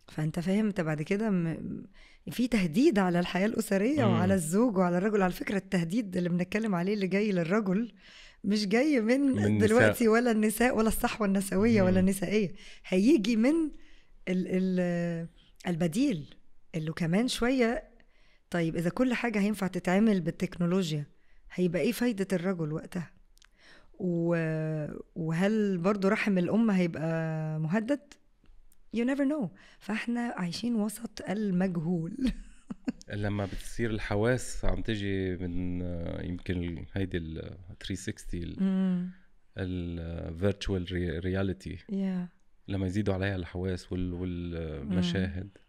فانت فاهم انت بعد كده م... في تهديد على الحياه الاسريه مم. وعلى الزوج وعلى الرجل على فكره التهديد اللي بنتكلم عليه اللي جاي للرجل مش جاي من, من دلوقتي ولا النساء ولا الصحوه النسويه مم. ولا النسائيه هيجي من ال ال البديل اللي كمان شويه طيب اذا كل حاجه هينفع تتعمل بالتكنولوجيا هيبقى ايه فايده الرجل وقتها و... وهل برضو رحم الام هيبقى مهدد يو نيفر نو فاحنا عايشين وسط المجهول [LAUGHS] لما بتصير الحواس عم تجي من آه، يمكن هيدي ال 360 الفيرتشوال رياليتي لما يزيدوا عليها الحواس والمشاهد آه،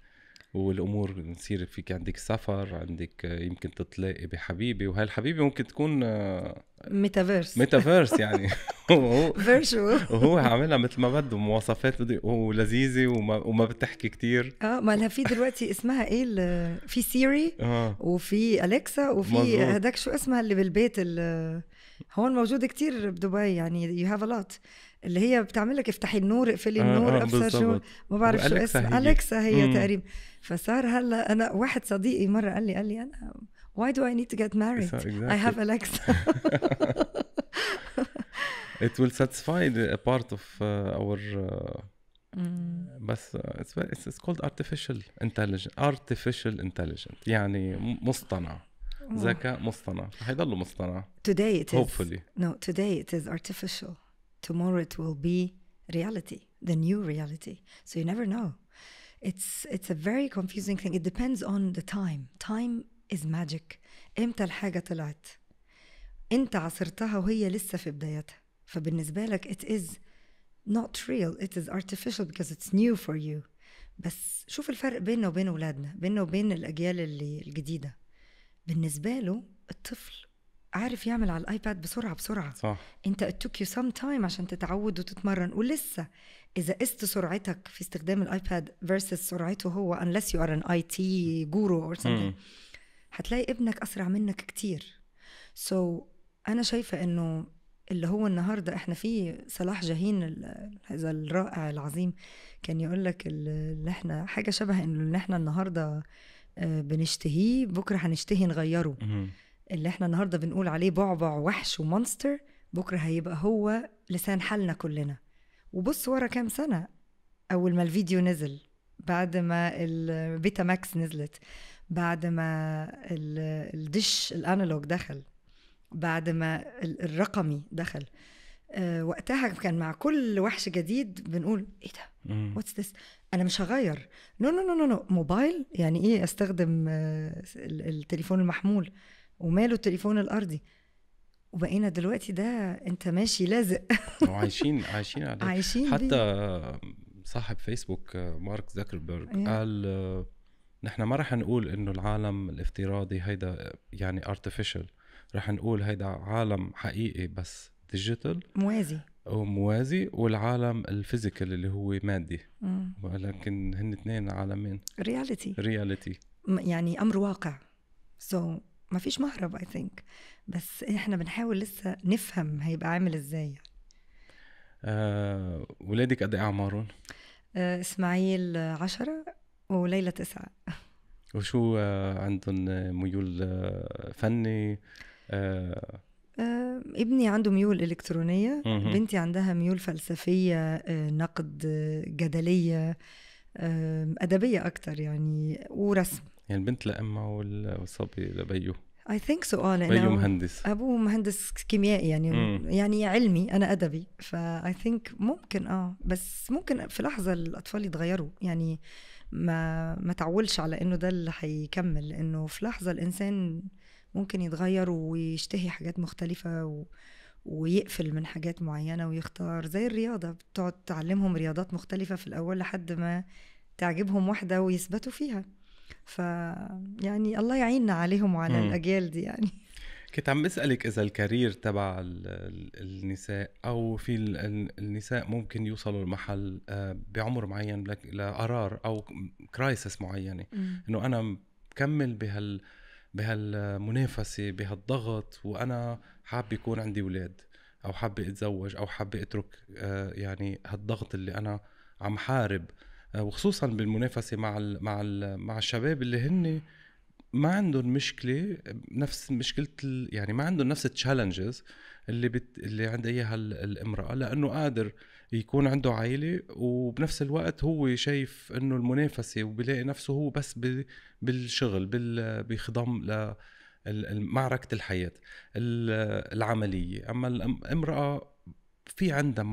والامور بتصير فيك عندك سفر عندك يمكن تتلاقي بحبيبه الحبيبه ممكن تكون ميتافيرس آه، ميتافيرس [LAUGHS] يعني [LAUGHS] وهو فيرشوال وهو عاملها مثل ما بده مواصفات ولذيذه وما, وما بتحكي كتير اه ما لها في دلوقتي اسمها ايه في سيري آه. وفي اليكسا وفي هداك شو اسمها اللي بالبيت هون موجوده كتير بدبي يعني يو هاف ا لوت اللي هي بتعمل لك افتحي النور اقفلي النور آه ابصر شو ما بعرف شو اسمها اليكسا هي مم. تقريبا فصار هلا انا واحد صديقي مره قال لي قال لي انا why do I need to get married exactly. I have Alexa it will satisfy a part of uh, our uh, mm. بس it's, it's, called artificial intelligence artificial intelligence يعني مصطنع ذكاء مصطنع رح مصطنع today it is hopefully no today it is artificial tomorrow it will be reality, the new reality. So you never know. It's it's a very confusing thing. It depends on the time. Time is magic. امتى الحاجة طلعت؟ انت عصرتها وهي لسه في بدايتها. فبالنسبة لك it is not real, it is artificial because it's new for you. بس شوف الفرق بيننا وبين اولادنا، بيننا وبين الاجيال اللي الجديدة. بالنسبة له الطفل عارف يعمل على الايباد بسرعه بسرعه صح انت اتوك يو سام تايم عشان تتعود وتتمرن ولسه اذا قست سرعتك في استخدام الايباد فيرسس سرعته هو unless you are an IT guru or something م. هتلاقي ابنك اسرع منك كتير سو so, انا شايفه انه اللي هو النهارده احنا فيه صلاح جاهين هذا الرائع العظيم كان يقول لك اللي احنا حاجه شبه انه اللي احنا النهارده آه، بنشتهيه بكره هنشتهي نغيره اللي احنا النهارده بنقول عليه بعبع وحش ومونستر بكره هيبقى هو لسان حالنا كلنا وبص ورا كام سنه اول ما الفيديو نزل بعد ما البيتا ماكس نزلت بعد ما الدش الانالوج دخل بعد ما الرقمي دخل آه، وقتها كان مع كل وحش جديد بنقول ايه ده واتس ذس انا مش هغير نو نو نو نو موبايل يعني ايه استخدم آه، التليفون المحمول وماله التليفون الارضي وبقينا دلوقتي ده انت ماشي لازق [LAUGHS] وعايشين عايشين عليه عايشين حتى صاحب فيسبوك مارك زكربرج yeah. إيه. قال نحن ما رح نقول انه العالم الافتراضي هيدا يعني ارتفيشال رح نقول هيدا عالم حقيقي بس ديجيتال موازي موازي والعالم الفيزيكال اللي هو مادي ولكن هن اثنين عالمين رياليتي رياليتي يعني امر واقع سو so ما فيش مهرب اي ثينك بس احنا بنحاول لسه نفهم هيبقى عامل ازاي يعني آه، ولادك قد ايه اعمارهم؟ آه، اسماعيل عشرة وليلى تسعة [LAUGHS] وشو آه، عندهم ميول آه، فني؟ آه، آه، ابني عنده ميول إلكترونية بنتي عندها ميول فلسفية نقد جدلية أدبية أكتر يعني ورسم يعني البنت لأمها والصبي لبيه اي ثينك سو اه لانه مهندس ابوه مهندس كيميائي يعني مم. يعني علمي انا ادبي فاي ثينك ممكن اه بس ممكن في لحظه الاطفال يتغيروا يعني ما ما تعولش على انه ده اللي هيكمل لانه في لحظه الانسان ممكن يتغير ويشتهي حاجات مختلفه و... ويقفل من حاجات معينه ويختار زي الرياضه بتقعد تعلمهم رياضات مختلفه في الاول لحد ما تعجبهم واحده ويثبتوا فيها ف يعني الله يعيننا عليهم وعلى مم. الاجيال دي يعني كنت عم بسألك إذا الكارير تبع النساء أو في النساء ممكن يوصلوا لمحل آه، بعمر معين لقرار أو كرايسس معينة إنه أنا بكمل بهال بهالمنافسة بهالضغط وأنا حابة يكون عندي أولاد أو حابة أتزوج أو حابة أترك آه، يعني هالضغط اللي أنا عم حارب آه، وخصوصا بالمنافسه مع الـ مع الـ مع الشباب اللي هن ما عندهم مشكله نفس مشكله يعني ما عندهم نفس التشالنجز اللي بت... اللي عندها اياها الامراه لانه قادر يكون عنده عائله وبنفس الوقت هو شايف انه المنافسه وبيلاقي نفسه هو بس ب... بالشغل بال... بخضم ل معركة الحياة العملية أما الامرأة في عندها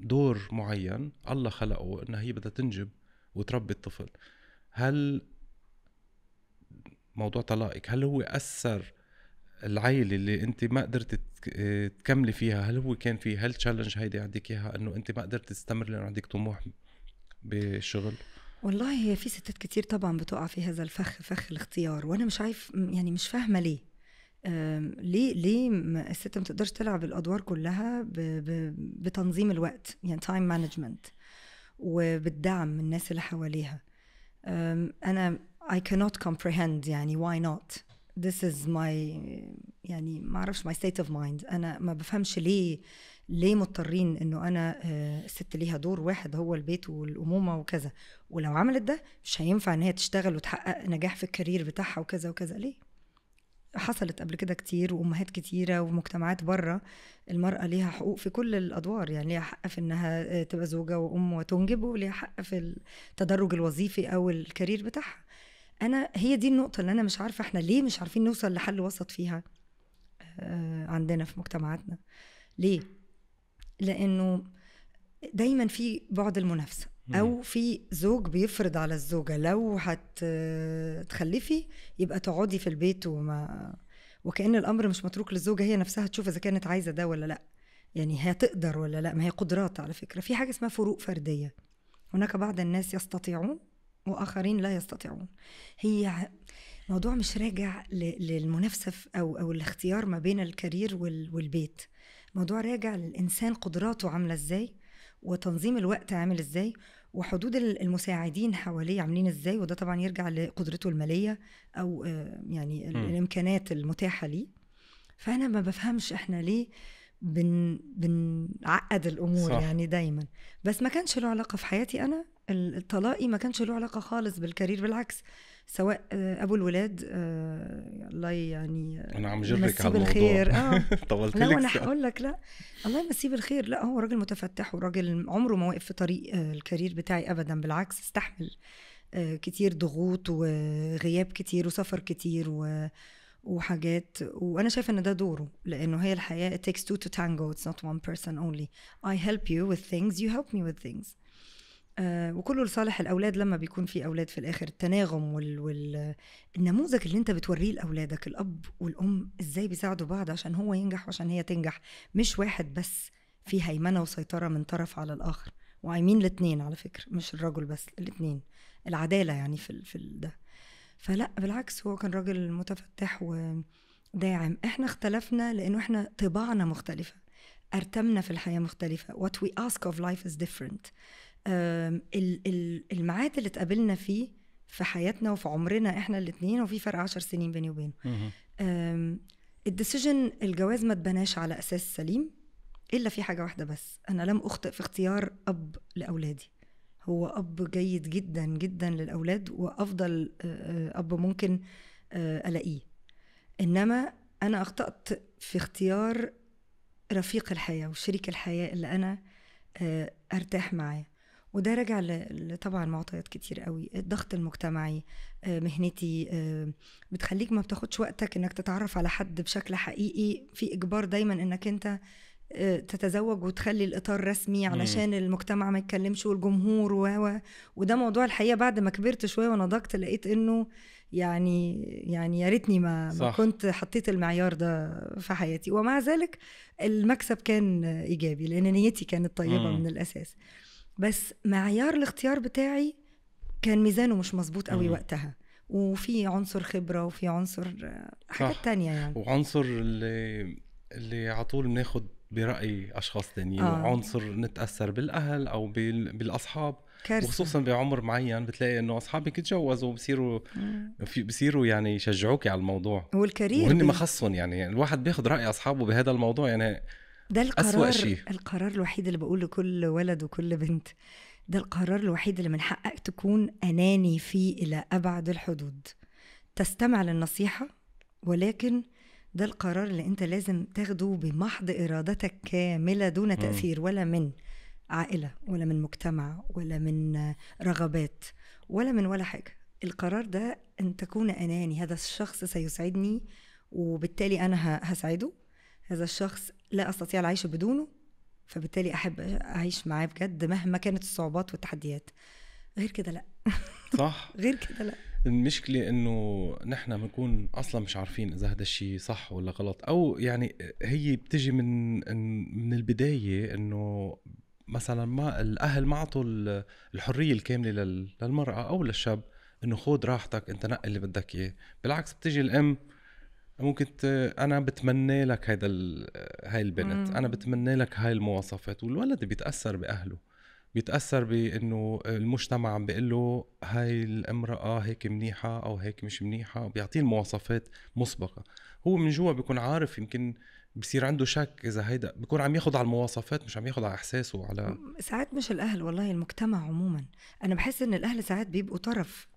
دور معين الله خلقه انها هي بدها تنجب وتربي الطفل هل موضوع طلاقك هل هو اثر العيلة اللي انت ما قدرت آه، تكملي فيها هل هو كان في هل تشالنج هيدي عندك اياها انه انت ما قدرت تستمر لانه عندك طموح بالشغل والله هي في ستات كتير طبعا بتقع في هذا الفخ فخ الاختيار وانا مش عارف يعني مش فاهمه ليه ليه ليه الست ما تقدرش تلعب الادوار كلها بـ بـ بتنظيم الوقت يعني تايم مانجمنت وبالدعم من الناس اللي حواليها انا I cannot comprehend يعني why not this is my يعني ما اعرفش my state of mind انا ما بفهمش ليه ليه مضطرين انه انا آه، الست ليها دور واحد هو البيت والامومه وكذا ولو عملت ده مش هينفع ان هي تشتغل وتحقق نجاح في الكارير بتاعها وكذا وكذا ليه حصلت قبل كده كتير وامهات كتيره ومجتمعات بره المراه ليها حقوق في كل الادوار يعني ليها حق في انها آه، تبقى زوجه وام وتنجب وليها حق في التدرج الوظيفي او الكارير بتاعها انا هي دي النقطه اللي انا مش عارفه احنا ليه مش عارفين نوصل لحل وسط فيها آه، عندنا في مجتمعاتنا ليه لانه دايما في بعد المنافسه او في زوج بيفرض على الزوجه لو هتخلفي يبقى تقعدي في البيت وما وكان الامر مش متروك للزوجه هي نفسها تشوف اذا كانت عايزه ده ولا لا يعني هتقدر ولا لا ما هي قدرات على فكره في حاجه اسمها فروق فرديه هناك بعض الناس يستطيعون واخرين لا يستطيعون هي موضوع مش راجع للمنافسه او او الاختيار ما بين الكارير والبيت موضوع راجع للانسان قدراته عامله ازاي وتنظيم الوقت عامل ازاي وحدود المساعدين حواليه عاملين ازاي وده طبعا يرجع لقدرته الماليه او آه، يعني الامكانات المتاحه ليه فانا ما بفهمش احنا ليه بن بنعقد الامور صح. يعني دايما بس ما كانش له علاقه في حياتي انا طلاقي ما كانش له علاقه خالص بالكارير بالعكس سواء آه، ابو الولاد آه، الله يعني آه، انا عم جرك على الموضوع بالخير اه [LAUGHS] طولت لا انا هقول لك لا الله يمسيه بالخير لا هو راجل متفتح وراجل عمره ما وقف في طريق الكارير بتاعي ابدا بالعكس استحمل كتير ضغوط وغياب كتير وسفر كتير و وحاجات وانا شايفه ان ده دوره لانه هي الحياه it takes two to tango it's not one person only I help you with things you help me with things آه، وكله لصالح الاولاد لما بيكون في اولاد في الاخر التناغم وال, وال... النموذج اللي انت بتوريه لاولادك الاب والام ازاي بيساعدوا بعض عشان هو ينجح وعشان هي تنجح مش واحد بس في هيمنه وسيطره من طرف على الاخر وعايمين الاثنين على فكره مش الرجل بس الاثنين العداله يعني في ال... في ال... ده فلا بالعكس هو كان راجل متفتح وداعم احنا اختلفنا لانه احنا طباعنا مختلفه ارتمنا في الحياه مختلفه what we ask of life is different الميعاد اللي اتقابلنا فيه في حياتنا وفي عمرنا احنا الاثنين وفي فرق 10 سنين بيني وبينه الديسيجن الجواز ما اتبناش على اساس سليم الا في حاجه واحده بس انا لم اخطئ في اختيار اب لاولادي هو اب جيد جدا جدا للاولاد وافضل اب ممكن الاقيه انما انا اخطات في اختيار رفيق الحياه وشريك الحياه اللي انا ارتاح معاه وده راجع طبعا معطيات كتير قوي الضغط المجتمعي آه، مهنتي آه، بتخليك ما بتاخدش وقتك انك تتعرف على حد بشكل حقيقي في اجبار دايما انك انت آه، تتزوج وتخلي الاطار رسمي علشان مم. المجتمع ما يتكلمش والجمهور و وده موضوع الحقيقه بعد ما كبرت شويه ونضجت لقيت انه يعني يعني يا ريتني ما, صح. ما كنت حطيت المعيار ده في حياتي ومع ذلك المكسب كان ايجابي لان نيتي كانت طيبه مم. من الاساس بس معيار الاختيار بتاعي كان ميزانه مش مظبوط قوي وقتها وفي عنصر خبره وفي عنصر آه، حاجات تانية يعني وعنصر اللي اللي على طول بناخد براي اشخاص تانيين آه. وعنصر نتاثر بالاهل او بالاصحاب كارثة. وخصوصا بعمر معين بتلاقي انه اصحابك تجوزوا بصيروا بصيروا يعني يشجعوك على الموضوع والكارير وهن ما خصهم يعني الواحد بياخذ راي اصحابه بهذا الموضوع يعني ده القرار أسوأ شيء. القرار الوحيد اللي بقول لكل ولد وكل بنت ده القرار الوحيد اللي من حقك تكون أناني فيه إلى أبعد الحدود تستمع للنصيحة ولكن ده القرار اللي أنت لازم تاخده بمحض إرادتك كاملة دون تأثير ولا من عائلة ولا من مجتمع ولا من رغبات ولا من ولا حاجة القرار ده أن تكون أناني هذا الشخص سيسعدني وبالتالي أنا هسعده هذا الشخص لا أستطيع العيش بدونه فبالتالي أحب أعيش معاه بجد مهما كانت الصعوبات والتحديات غير كده لا [LAUGHS] صح [LAUGHS] غير كده لا المشكلة انه نحن بنكون اصلا مش عارفين اذا هذا الشيء صح ولا غلط او يعني هي بتجي من من البداية انه مثلا ما الاهل ما اعطوا الحرية الكاملة للمرأة او للشاب انه خود راحتك انت نقي اللي بدك اياه بالعكس بتجي الام ممكن ت... انا بتمنى لك هيدا ال... هاي البنت مم. انا بتمنى لك هاي المواصفات والولد بيتاثر باهله بيتاثر بانه المجتمع عم بيقول له هاي الامراه هيك منيحه او هيك مش منيحه بيعطيه المواصفات مسبقه هو من جوا بيكون عارف يمكن بصير عنده شك اذا هيدا بيكون عم ياخذ على المواصفات مش عم ياخذ على احساسه وعلى ساعات مش الاهل والله المجتمع عموما انا بحس ان الاهل ساعات بيبقوا طرف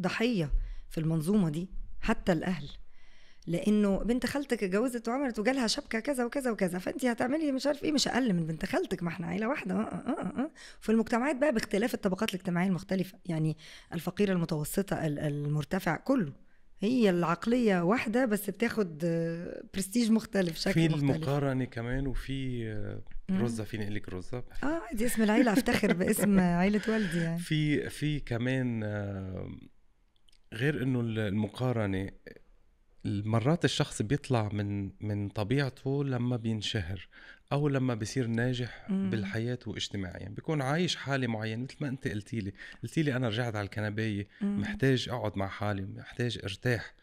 ضحيه في المنظومه دي حتى الاهل لانه بنت خالتك اتجوزت وعملت وجالها شبكه كذا وكذا وكذا فانت هتعملي مش عارف ايه مش اقل من بنت خالتك ما احنا عيله واحده آه آه آه. آه. في المجتمعات بقى باختلاف الطبقات الاجتماعيه المختلفه يعني الفقيره المتوسطه المرتفع كله هي العقليه واحده بس بتاخد برستيج مختلف شكل في مختلف. المقارنه كمان وفي رزه فيني اقول لك رزه اه دي اسم العيله افتخر باسم [LAUGHS] عيله والدي يعني في في كمان آه، غير انه المقارنه مرات الشخص بيطلع من من طبيعته لما بينشهر او لما بصير ناجح مم. بالحياه واجتماعيا يعني بيكون عايش حاله معينه مثل ما انت قلتي لي قلتي لي انا رجعت على الكنبايه محتاج اقعد مع حالي محتاج ارتاح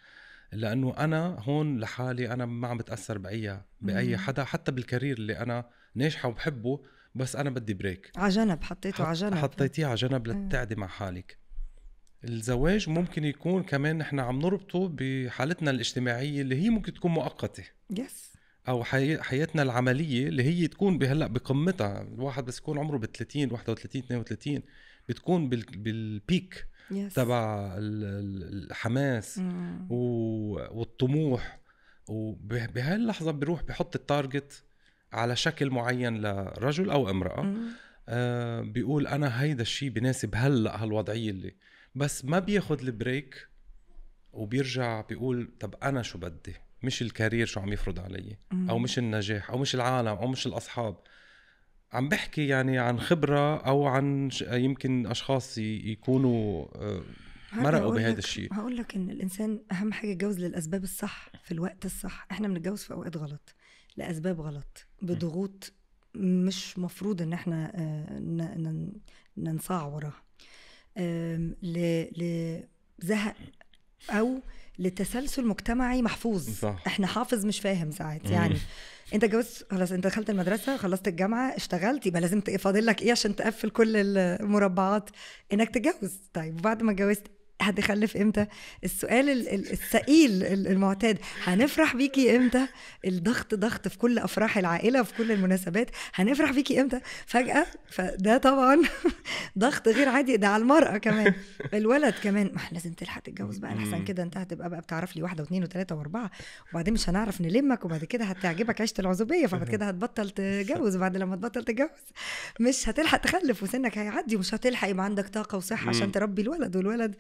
لانه انا هون لحالي انا ما عم بتاثر باي باي حدا حتى بالكارير اللي انا ناجحه وبحبه بس انا بدي بريك على جنب حطيته على جنب حطيتيه على جنب لتقعدي مع حالك الزواج ممكن يكون كمان احنا عم نربطه بحالتنا الاجتماعيه اللي هي ممكن تكون مؤقته يس yes. او حي... حياتنا العمليه اللي هي تكون بهلا بقمتها الواحد بس يكون عمره ب 30 31 32 بتكون بال... بالبيك yes. تبع الحماس mm. و... والطموح وبهاللحظه بيروح بحط التارجت على شكل معين لرجل او امراه mm. آه بيقول انا هيدا الشيء بناسب هلا هالوضعيه اللي بس ما بياخد البريك وبيرجع بيقول طب انا شو بدي مش الكارير شو عم يفرض علي او مش النجاح او مش العالم او مش الاصحاب عم بحكي يعني عن خبره او عن يمكن اشخاص يكونوا آه، مرقوا بهذا الشيء هقول لك ان الانسان اهم حاجه يتجوز للاسباب الصح في الوقت الصح احنا بنتجوز في اوقات غلط لاسباب غلط بضغوط مش مفروض ان احنا آه، ننصاع وراها لزهق او لتسلسل مجتمعي محفوظ صح. احنا حافظ مش فاهم ساعات يعني انت اتجوزت خلاص انت دخلت المدرسه خلصت الجامعه اشتغلت يبقى لازم فاضل لك ايه عشان تقفل كل المربعات انك تتجوز طيب وبعد ما اتجوزت هتخلف امتى السؤال الثقيل المعتاد هنفرح بيكي امتى الضغط ضغط في كل افراح العائله في كل المناسبات هنفرح بيكي امتى فجاه فده طبعا [LAUGHS] ضغط غير عادي ده على المراه كمان [LAUGHS] الولد كمان ما لازم تلحق تتجوز بقى احسن كده انت هتبقى بقى بتعرف لي واحده واثنين وثلاثه واربعه وبعدين مش هنعرف نلمك وبعد كده هتعجبك عيشه العزوبيه فبعد كده هتبطل تتجوز بعد لما تبطل تتجوز مش هتلحق تخلف وسنك هيعدي ومش هتلحق يبقى عندك طاقه وصحه عشان تربي الولد والولد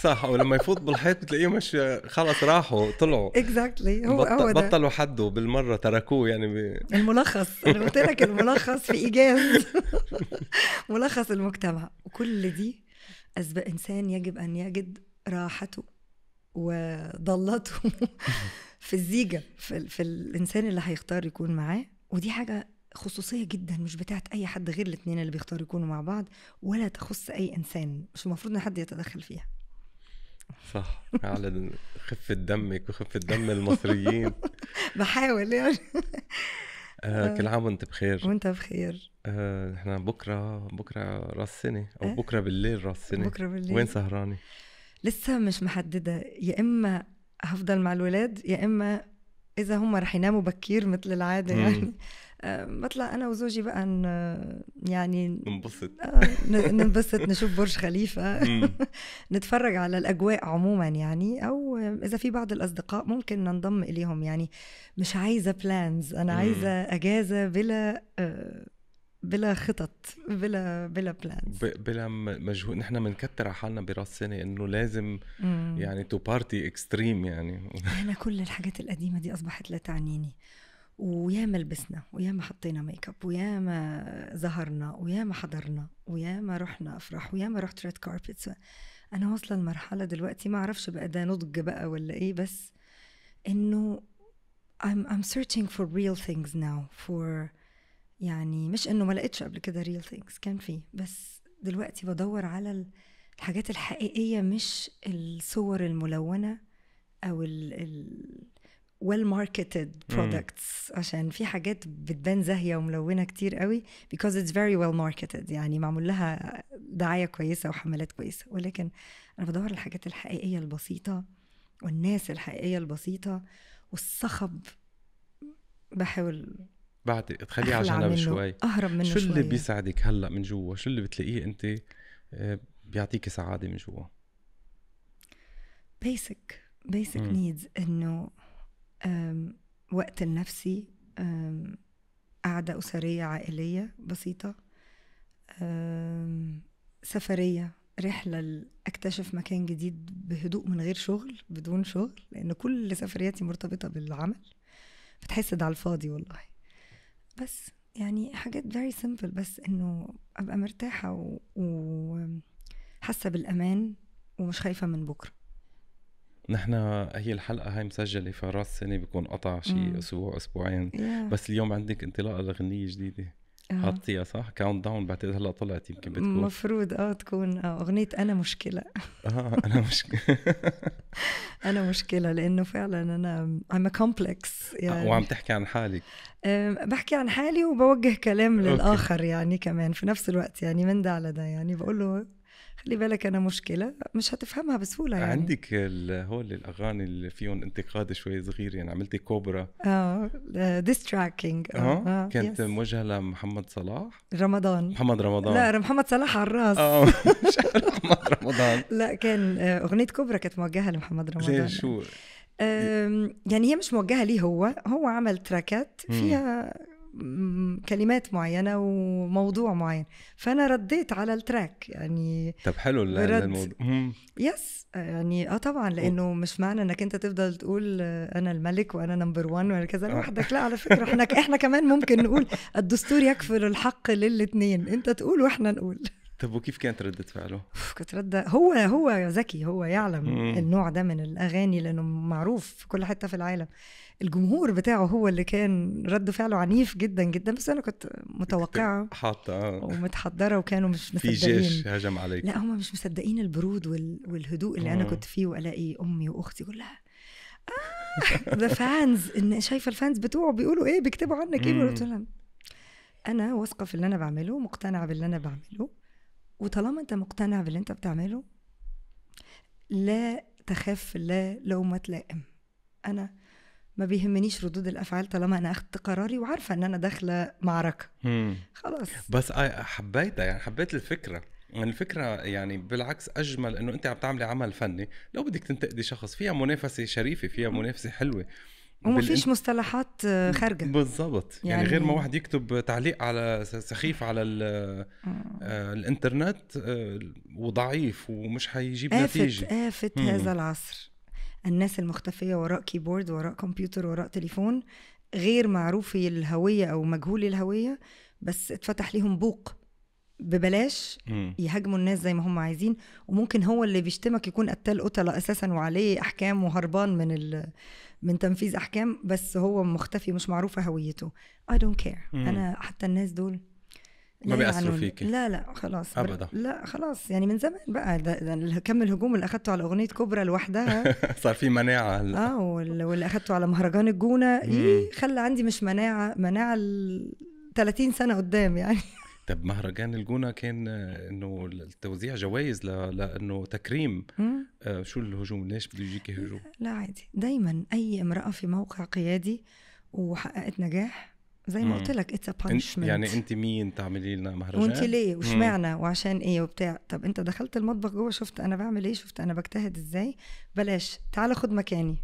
صح ولما يفوت بالحيط بتلاقيه مش خلص راحوا طلعوا اكزاكتلي هو هو بطلوا حده بالمره تركوه يعني ب... الملخص انا قلت لك الملخص في ايجاز [LAUGHS] ملخص المجتمع وكل دي أسباب انسان يجب ان يجد راحته وضلته [LAUGHS] في الزيجه في, في الانسان اللي هيختار يكون معاه ودي حاجه خصوصية جدا مش بتاعت أي حد غير الاثنين اللي بيختاروا يكونوا مع بعض ولا تخص أي إنسان مش المفروض إن حد يتدخل فيها صح على خفة دمك وخفة دم المصريين [LAUGHS] بحاول يعني آه،, آه كل عام وانت بخير وانت بخير آه احنا بكره بكره راس سنه او آه؟ بكره بالليل راس سنه بكره بالليل وين سهرانه؟ لسه مش محدده يا اما هفضل مع الولاد يا اما اذا هم رح يناموا بكير مثل العاده يعني آه، بطلع انا وزوجي بقى يعني ننبسط آه، ننبسط نشوف برج خليفه [LAUGHS] نتفرج على الاجواء عموما يعني او اذا في بعض الاصدقاء ممكن ننضم اليهم يعني مش عايزه بلانز انا عايزه اجازه بلا آه، بلا خطط بلا بلا بلانز بلا مجهود نحن بنكتر على حالنا براس سنه انه لازم مم. يعني تو بارتي اكستريم يعني [LAUGHS] انا كل الحاجات القديمه دي اصبحت لا تعنيني وياما لبسنا وياما حطينا ميك اب وياما ظهرنا وياما حضرنا وياما رحنا افراح وياما رحت ريد كاربتس انا واصله لمرحله دلوقتي ما اعرفش بقى ده نضج بقى ولا ايه بس انه I'm I'm searching for real things now for يعني مش انه ما لقيتش قبل كده ريل ثينجز كان في بس دلوقتي بدور على الحاجات الحقيقيه مش الصور الملونه او ال ال ماركتد برودكتس عشان في حاجات بتبان زاهيه وملونه كتير قوي بيكوز اتس فيري ويل ماركتد يعني معمول لها دعايه كويسه وحملات كويسه ولكن انا بدور على الحاجات الحقيقيه البسيطه والناس الحقيقيه البسيطه والصخب بحاول بعد تخليه على جنب شوي اهرب منه شو اللي شوية. بيسعدك هلا من جوا شو اللي بتلاقيه انت آه، بيعطيكي سعاده من جوا بيسك بيسك نيدز انه وقت لنفسي قعدة أسرية عائلية بسيطة سفرية رحلة أكتشف مكان جديد بهدوء من غير شغل بدون شغل لأن كل سفرياتي مرتبطة بالعمل بتحس ده على الفاضي والله بس يعني حاجات very simple بس انه ابقى مرتاحه وحاسه و... بالامان ومش خايفه من بكره نحن هي الحلقه هاي مسجله فراس سنه بيكون قطع شي اسبوع اسبوعين yeah. بس اليوم عندك انطلاقه لاغنيه جديده آه. حطيها صح كاونت داون بعتقد هلا طلعت يمكن بتكون المفروض اه تكون اه اغنيه انا مشكله [LAUGHS] اه انا مشكله [LAUGHS] انا مشكله لانه فعلا انا ام آه، كومبلكس يعني وعم تحكي عن حالك بحكي عن حالي وبوجه كلام للاخر يعني كمان في نفس الوقت يعني من ده على ده يعني بقول له خلي بالك انا مشكله مش هتفهمها بسهوله يعني عندك هول الاغاني اللي فيهم انتقاد شوي صغير يعني عملتي كوبرا اه ديستراكينج آه،, آه،, اه كانت yes. موجهه لمحمد صلاح رمضان محمد رمضان لا محمد صلاح على الراس اه [LAUGHS] مش محمد رمضان لا كان آه، اغنيه كوبرا كانت موجهه لمحمد رمضان شو يعني هي مش موجهه ليه هو هو عمل تراكات فيها كلمات معينه وموضوع معين فانا رديت على التراك يعني طب حلو الموضوع يس يعني اه طبعا لانه مش معنى انك انت تفضل تقول آه، انا الملك وانا نمبر 1 ولا كذا لوحدك لا على فكره احنا احنا كمان ممكن نقول الدستور يكفل الحق للاثنين انت تقول واحنا نقول طب وكيف كانت ردة فعله؟ كانت ردة هو هو ذكي هو يعلم مم. النوع ده من الأغاني لأنه معروف في كل حتة في العالم الجمهور بتاعه هو اللي كان رد فعله عنيف جدا جدا بس انا كنت متوقعه حاطه آه. ومتحضره وكانوا مش مصدقين في جيش هجم عليك لا هم مش مصدقين البرود والهدوء اللي آه. انا كنت فيه والاقي امي واختي كلها ذا فانز ان شايفه الفانز بتوعه بيقولوا ايه بيكتبوا عنك ايه قلت لهم انا واثقه في اللي انا بعمله مقتنعه باللي انا بعمله وطالما انت مقتنع باللي انت بتعمله لا تخاف لا لومة لائم انا ما بيهمنيش ردود الافعال طالما انا اخذت قراري وعارفه ان انا داخله معركه خلاص بس حبيتها يعني حبيت الفكره يعني الفكرة يعني بالعكس أجمل إنه أنت عم تعملي عمل فني، لو بدك تنتقدي شخص فيها منافسة شريفة، فيها منافسة حلوة، وما بالإن... فيش مصطلحات آه، خارجة بالضبط يعني, يعني غير ما واحد يكتب تعليق على سخيف على آه. آه الانترنت آه وضعيف ومش حيجيب آفت نتيجة آفة هذا العصر الناس المختفية وراء كيبورد وراء كمبيوتر وراء تليفون غير معروفي الهوية أو مجهول الهوية بس اتفتح ليهم بوق ببلاش يهاجموا الناس زي ما هم عايزين وممكن هو اللي بيشتمك يكون قتال قتلة اساسا وعليه احكام وهربان من ال... من تنفيذ احكام بس هو مختفي مش معروفه هويته I don't care مم. انا حتى الناس دول ما بيأثروا فيكي لا لا خلاص ابدا لا خلاص يعني من زمان بقى ده, ده كم الهجوم اللي اخدته على اغنيه كوبرا لوحدها [LAUGHS] صار في مناعه هلا اه واللي اخدته على مهرجان الجونه إيه، خلى عندي مش مناعه مناعه 30 سنه قدام يعني [LAUGHS] طب مهرجان الجونه كان آه، انه توزيع جوائز لانه تكريم آه شو الهجوم ليش بده يجيكي هجوم؟ لا عادي دايما اي امراه في موقع قيادي وحققت نجاح زي ما قلت لك اتس بانشمنت يعني انت مين تعملي لنا مهرجان وانت ليه وشمعنا وعشان ايه وبتاع طب انت دخلت المطبخ جوه شفت انا بعمل ايه شفت انا بجتهد ازاي بلاش تعال خد مكاني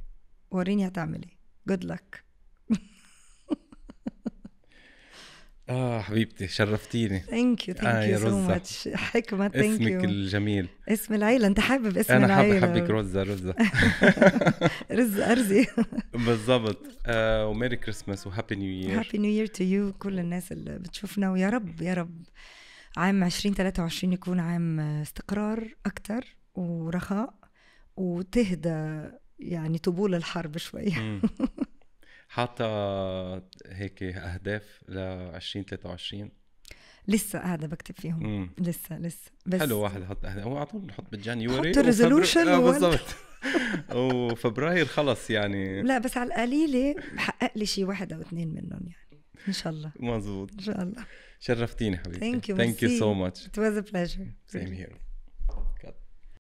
وريني هتعمل ايه جود لك اه حبيبتي شرفتيني ثانك يو ثانك يو سو ماتش حكمه ثانك يو اسمك الجميل اسم العيله انت حابب اسم أنا العيله انا حابب حبك رزة رزة [LAUGHS] رزة ارزي [LAUGHS] بالظبط آه، وميري كريسماس وهابي نيو يير هابي نيو يير تو يو كل الناس اللي بتشوفنا ويا رب يا رب عام 2023 يكون عام استقرار اكتر ورخاء وتهدى يعني طبول الحرب شويه [LAUGHS] حاطه هيك اهداف ل 2023 لسه قاعده بكتب فيهم مم. لسه لسه بس حلو واحد يحط اهداف هو على طول بنحط بالجانيوري حط الريزولوشن وفبر... آه بالضبط وفبراير خلص يعني لا بس على القليله بحقق لي شيء واحد او اثنين منهم يعني ان شاء الله مظبوط ان شاء الله شرفتيني حبيبتي ثانك يو ثانك يو سو ماتش ات واز ا بليجر سيم هير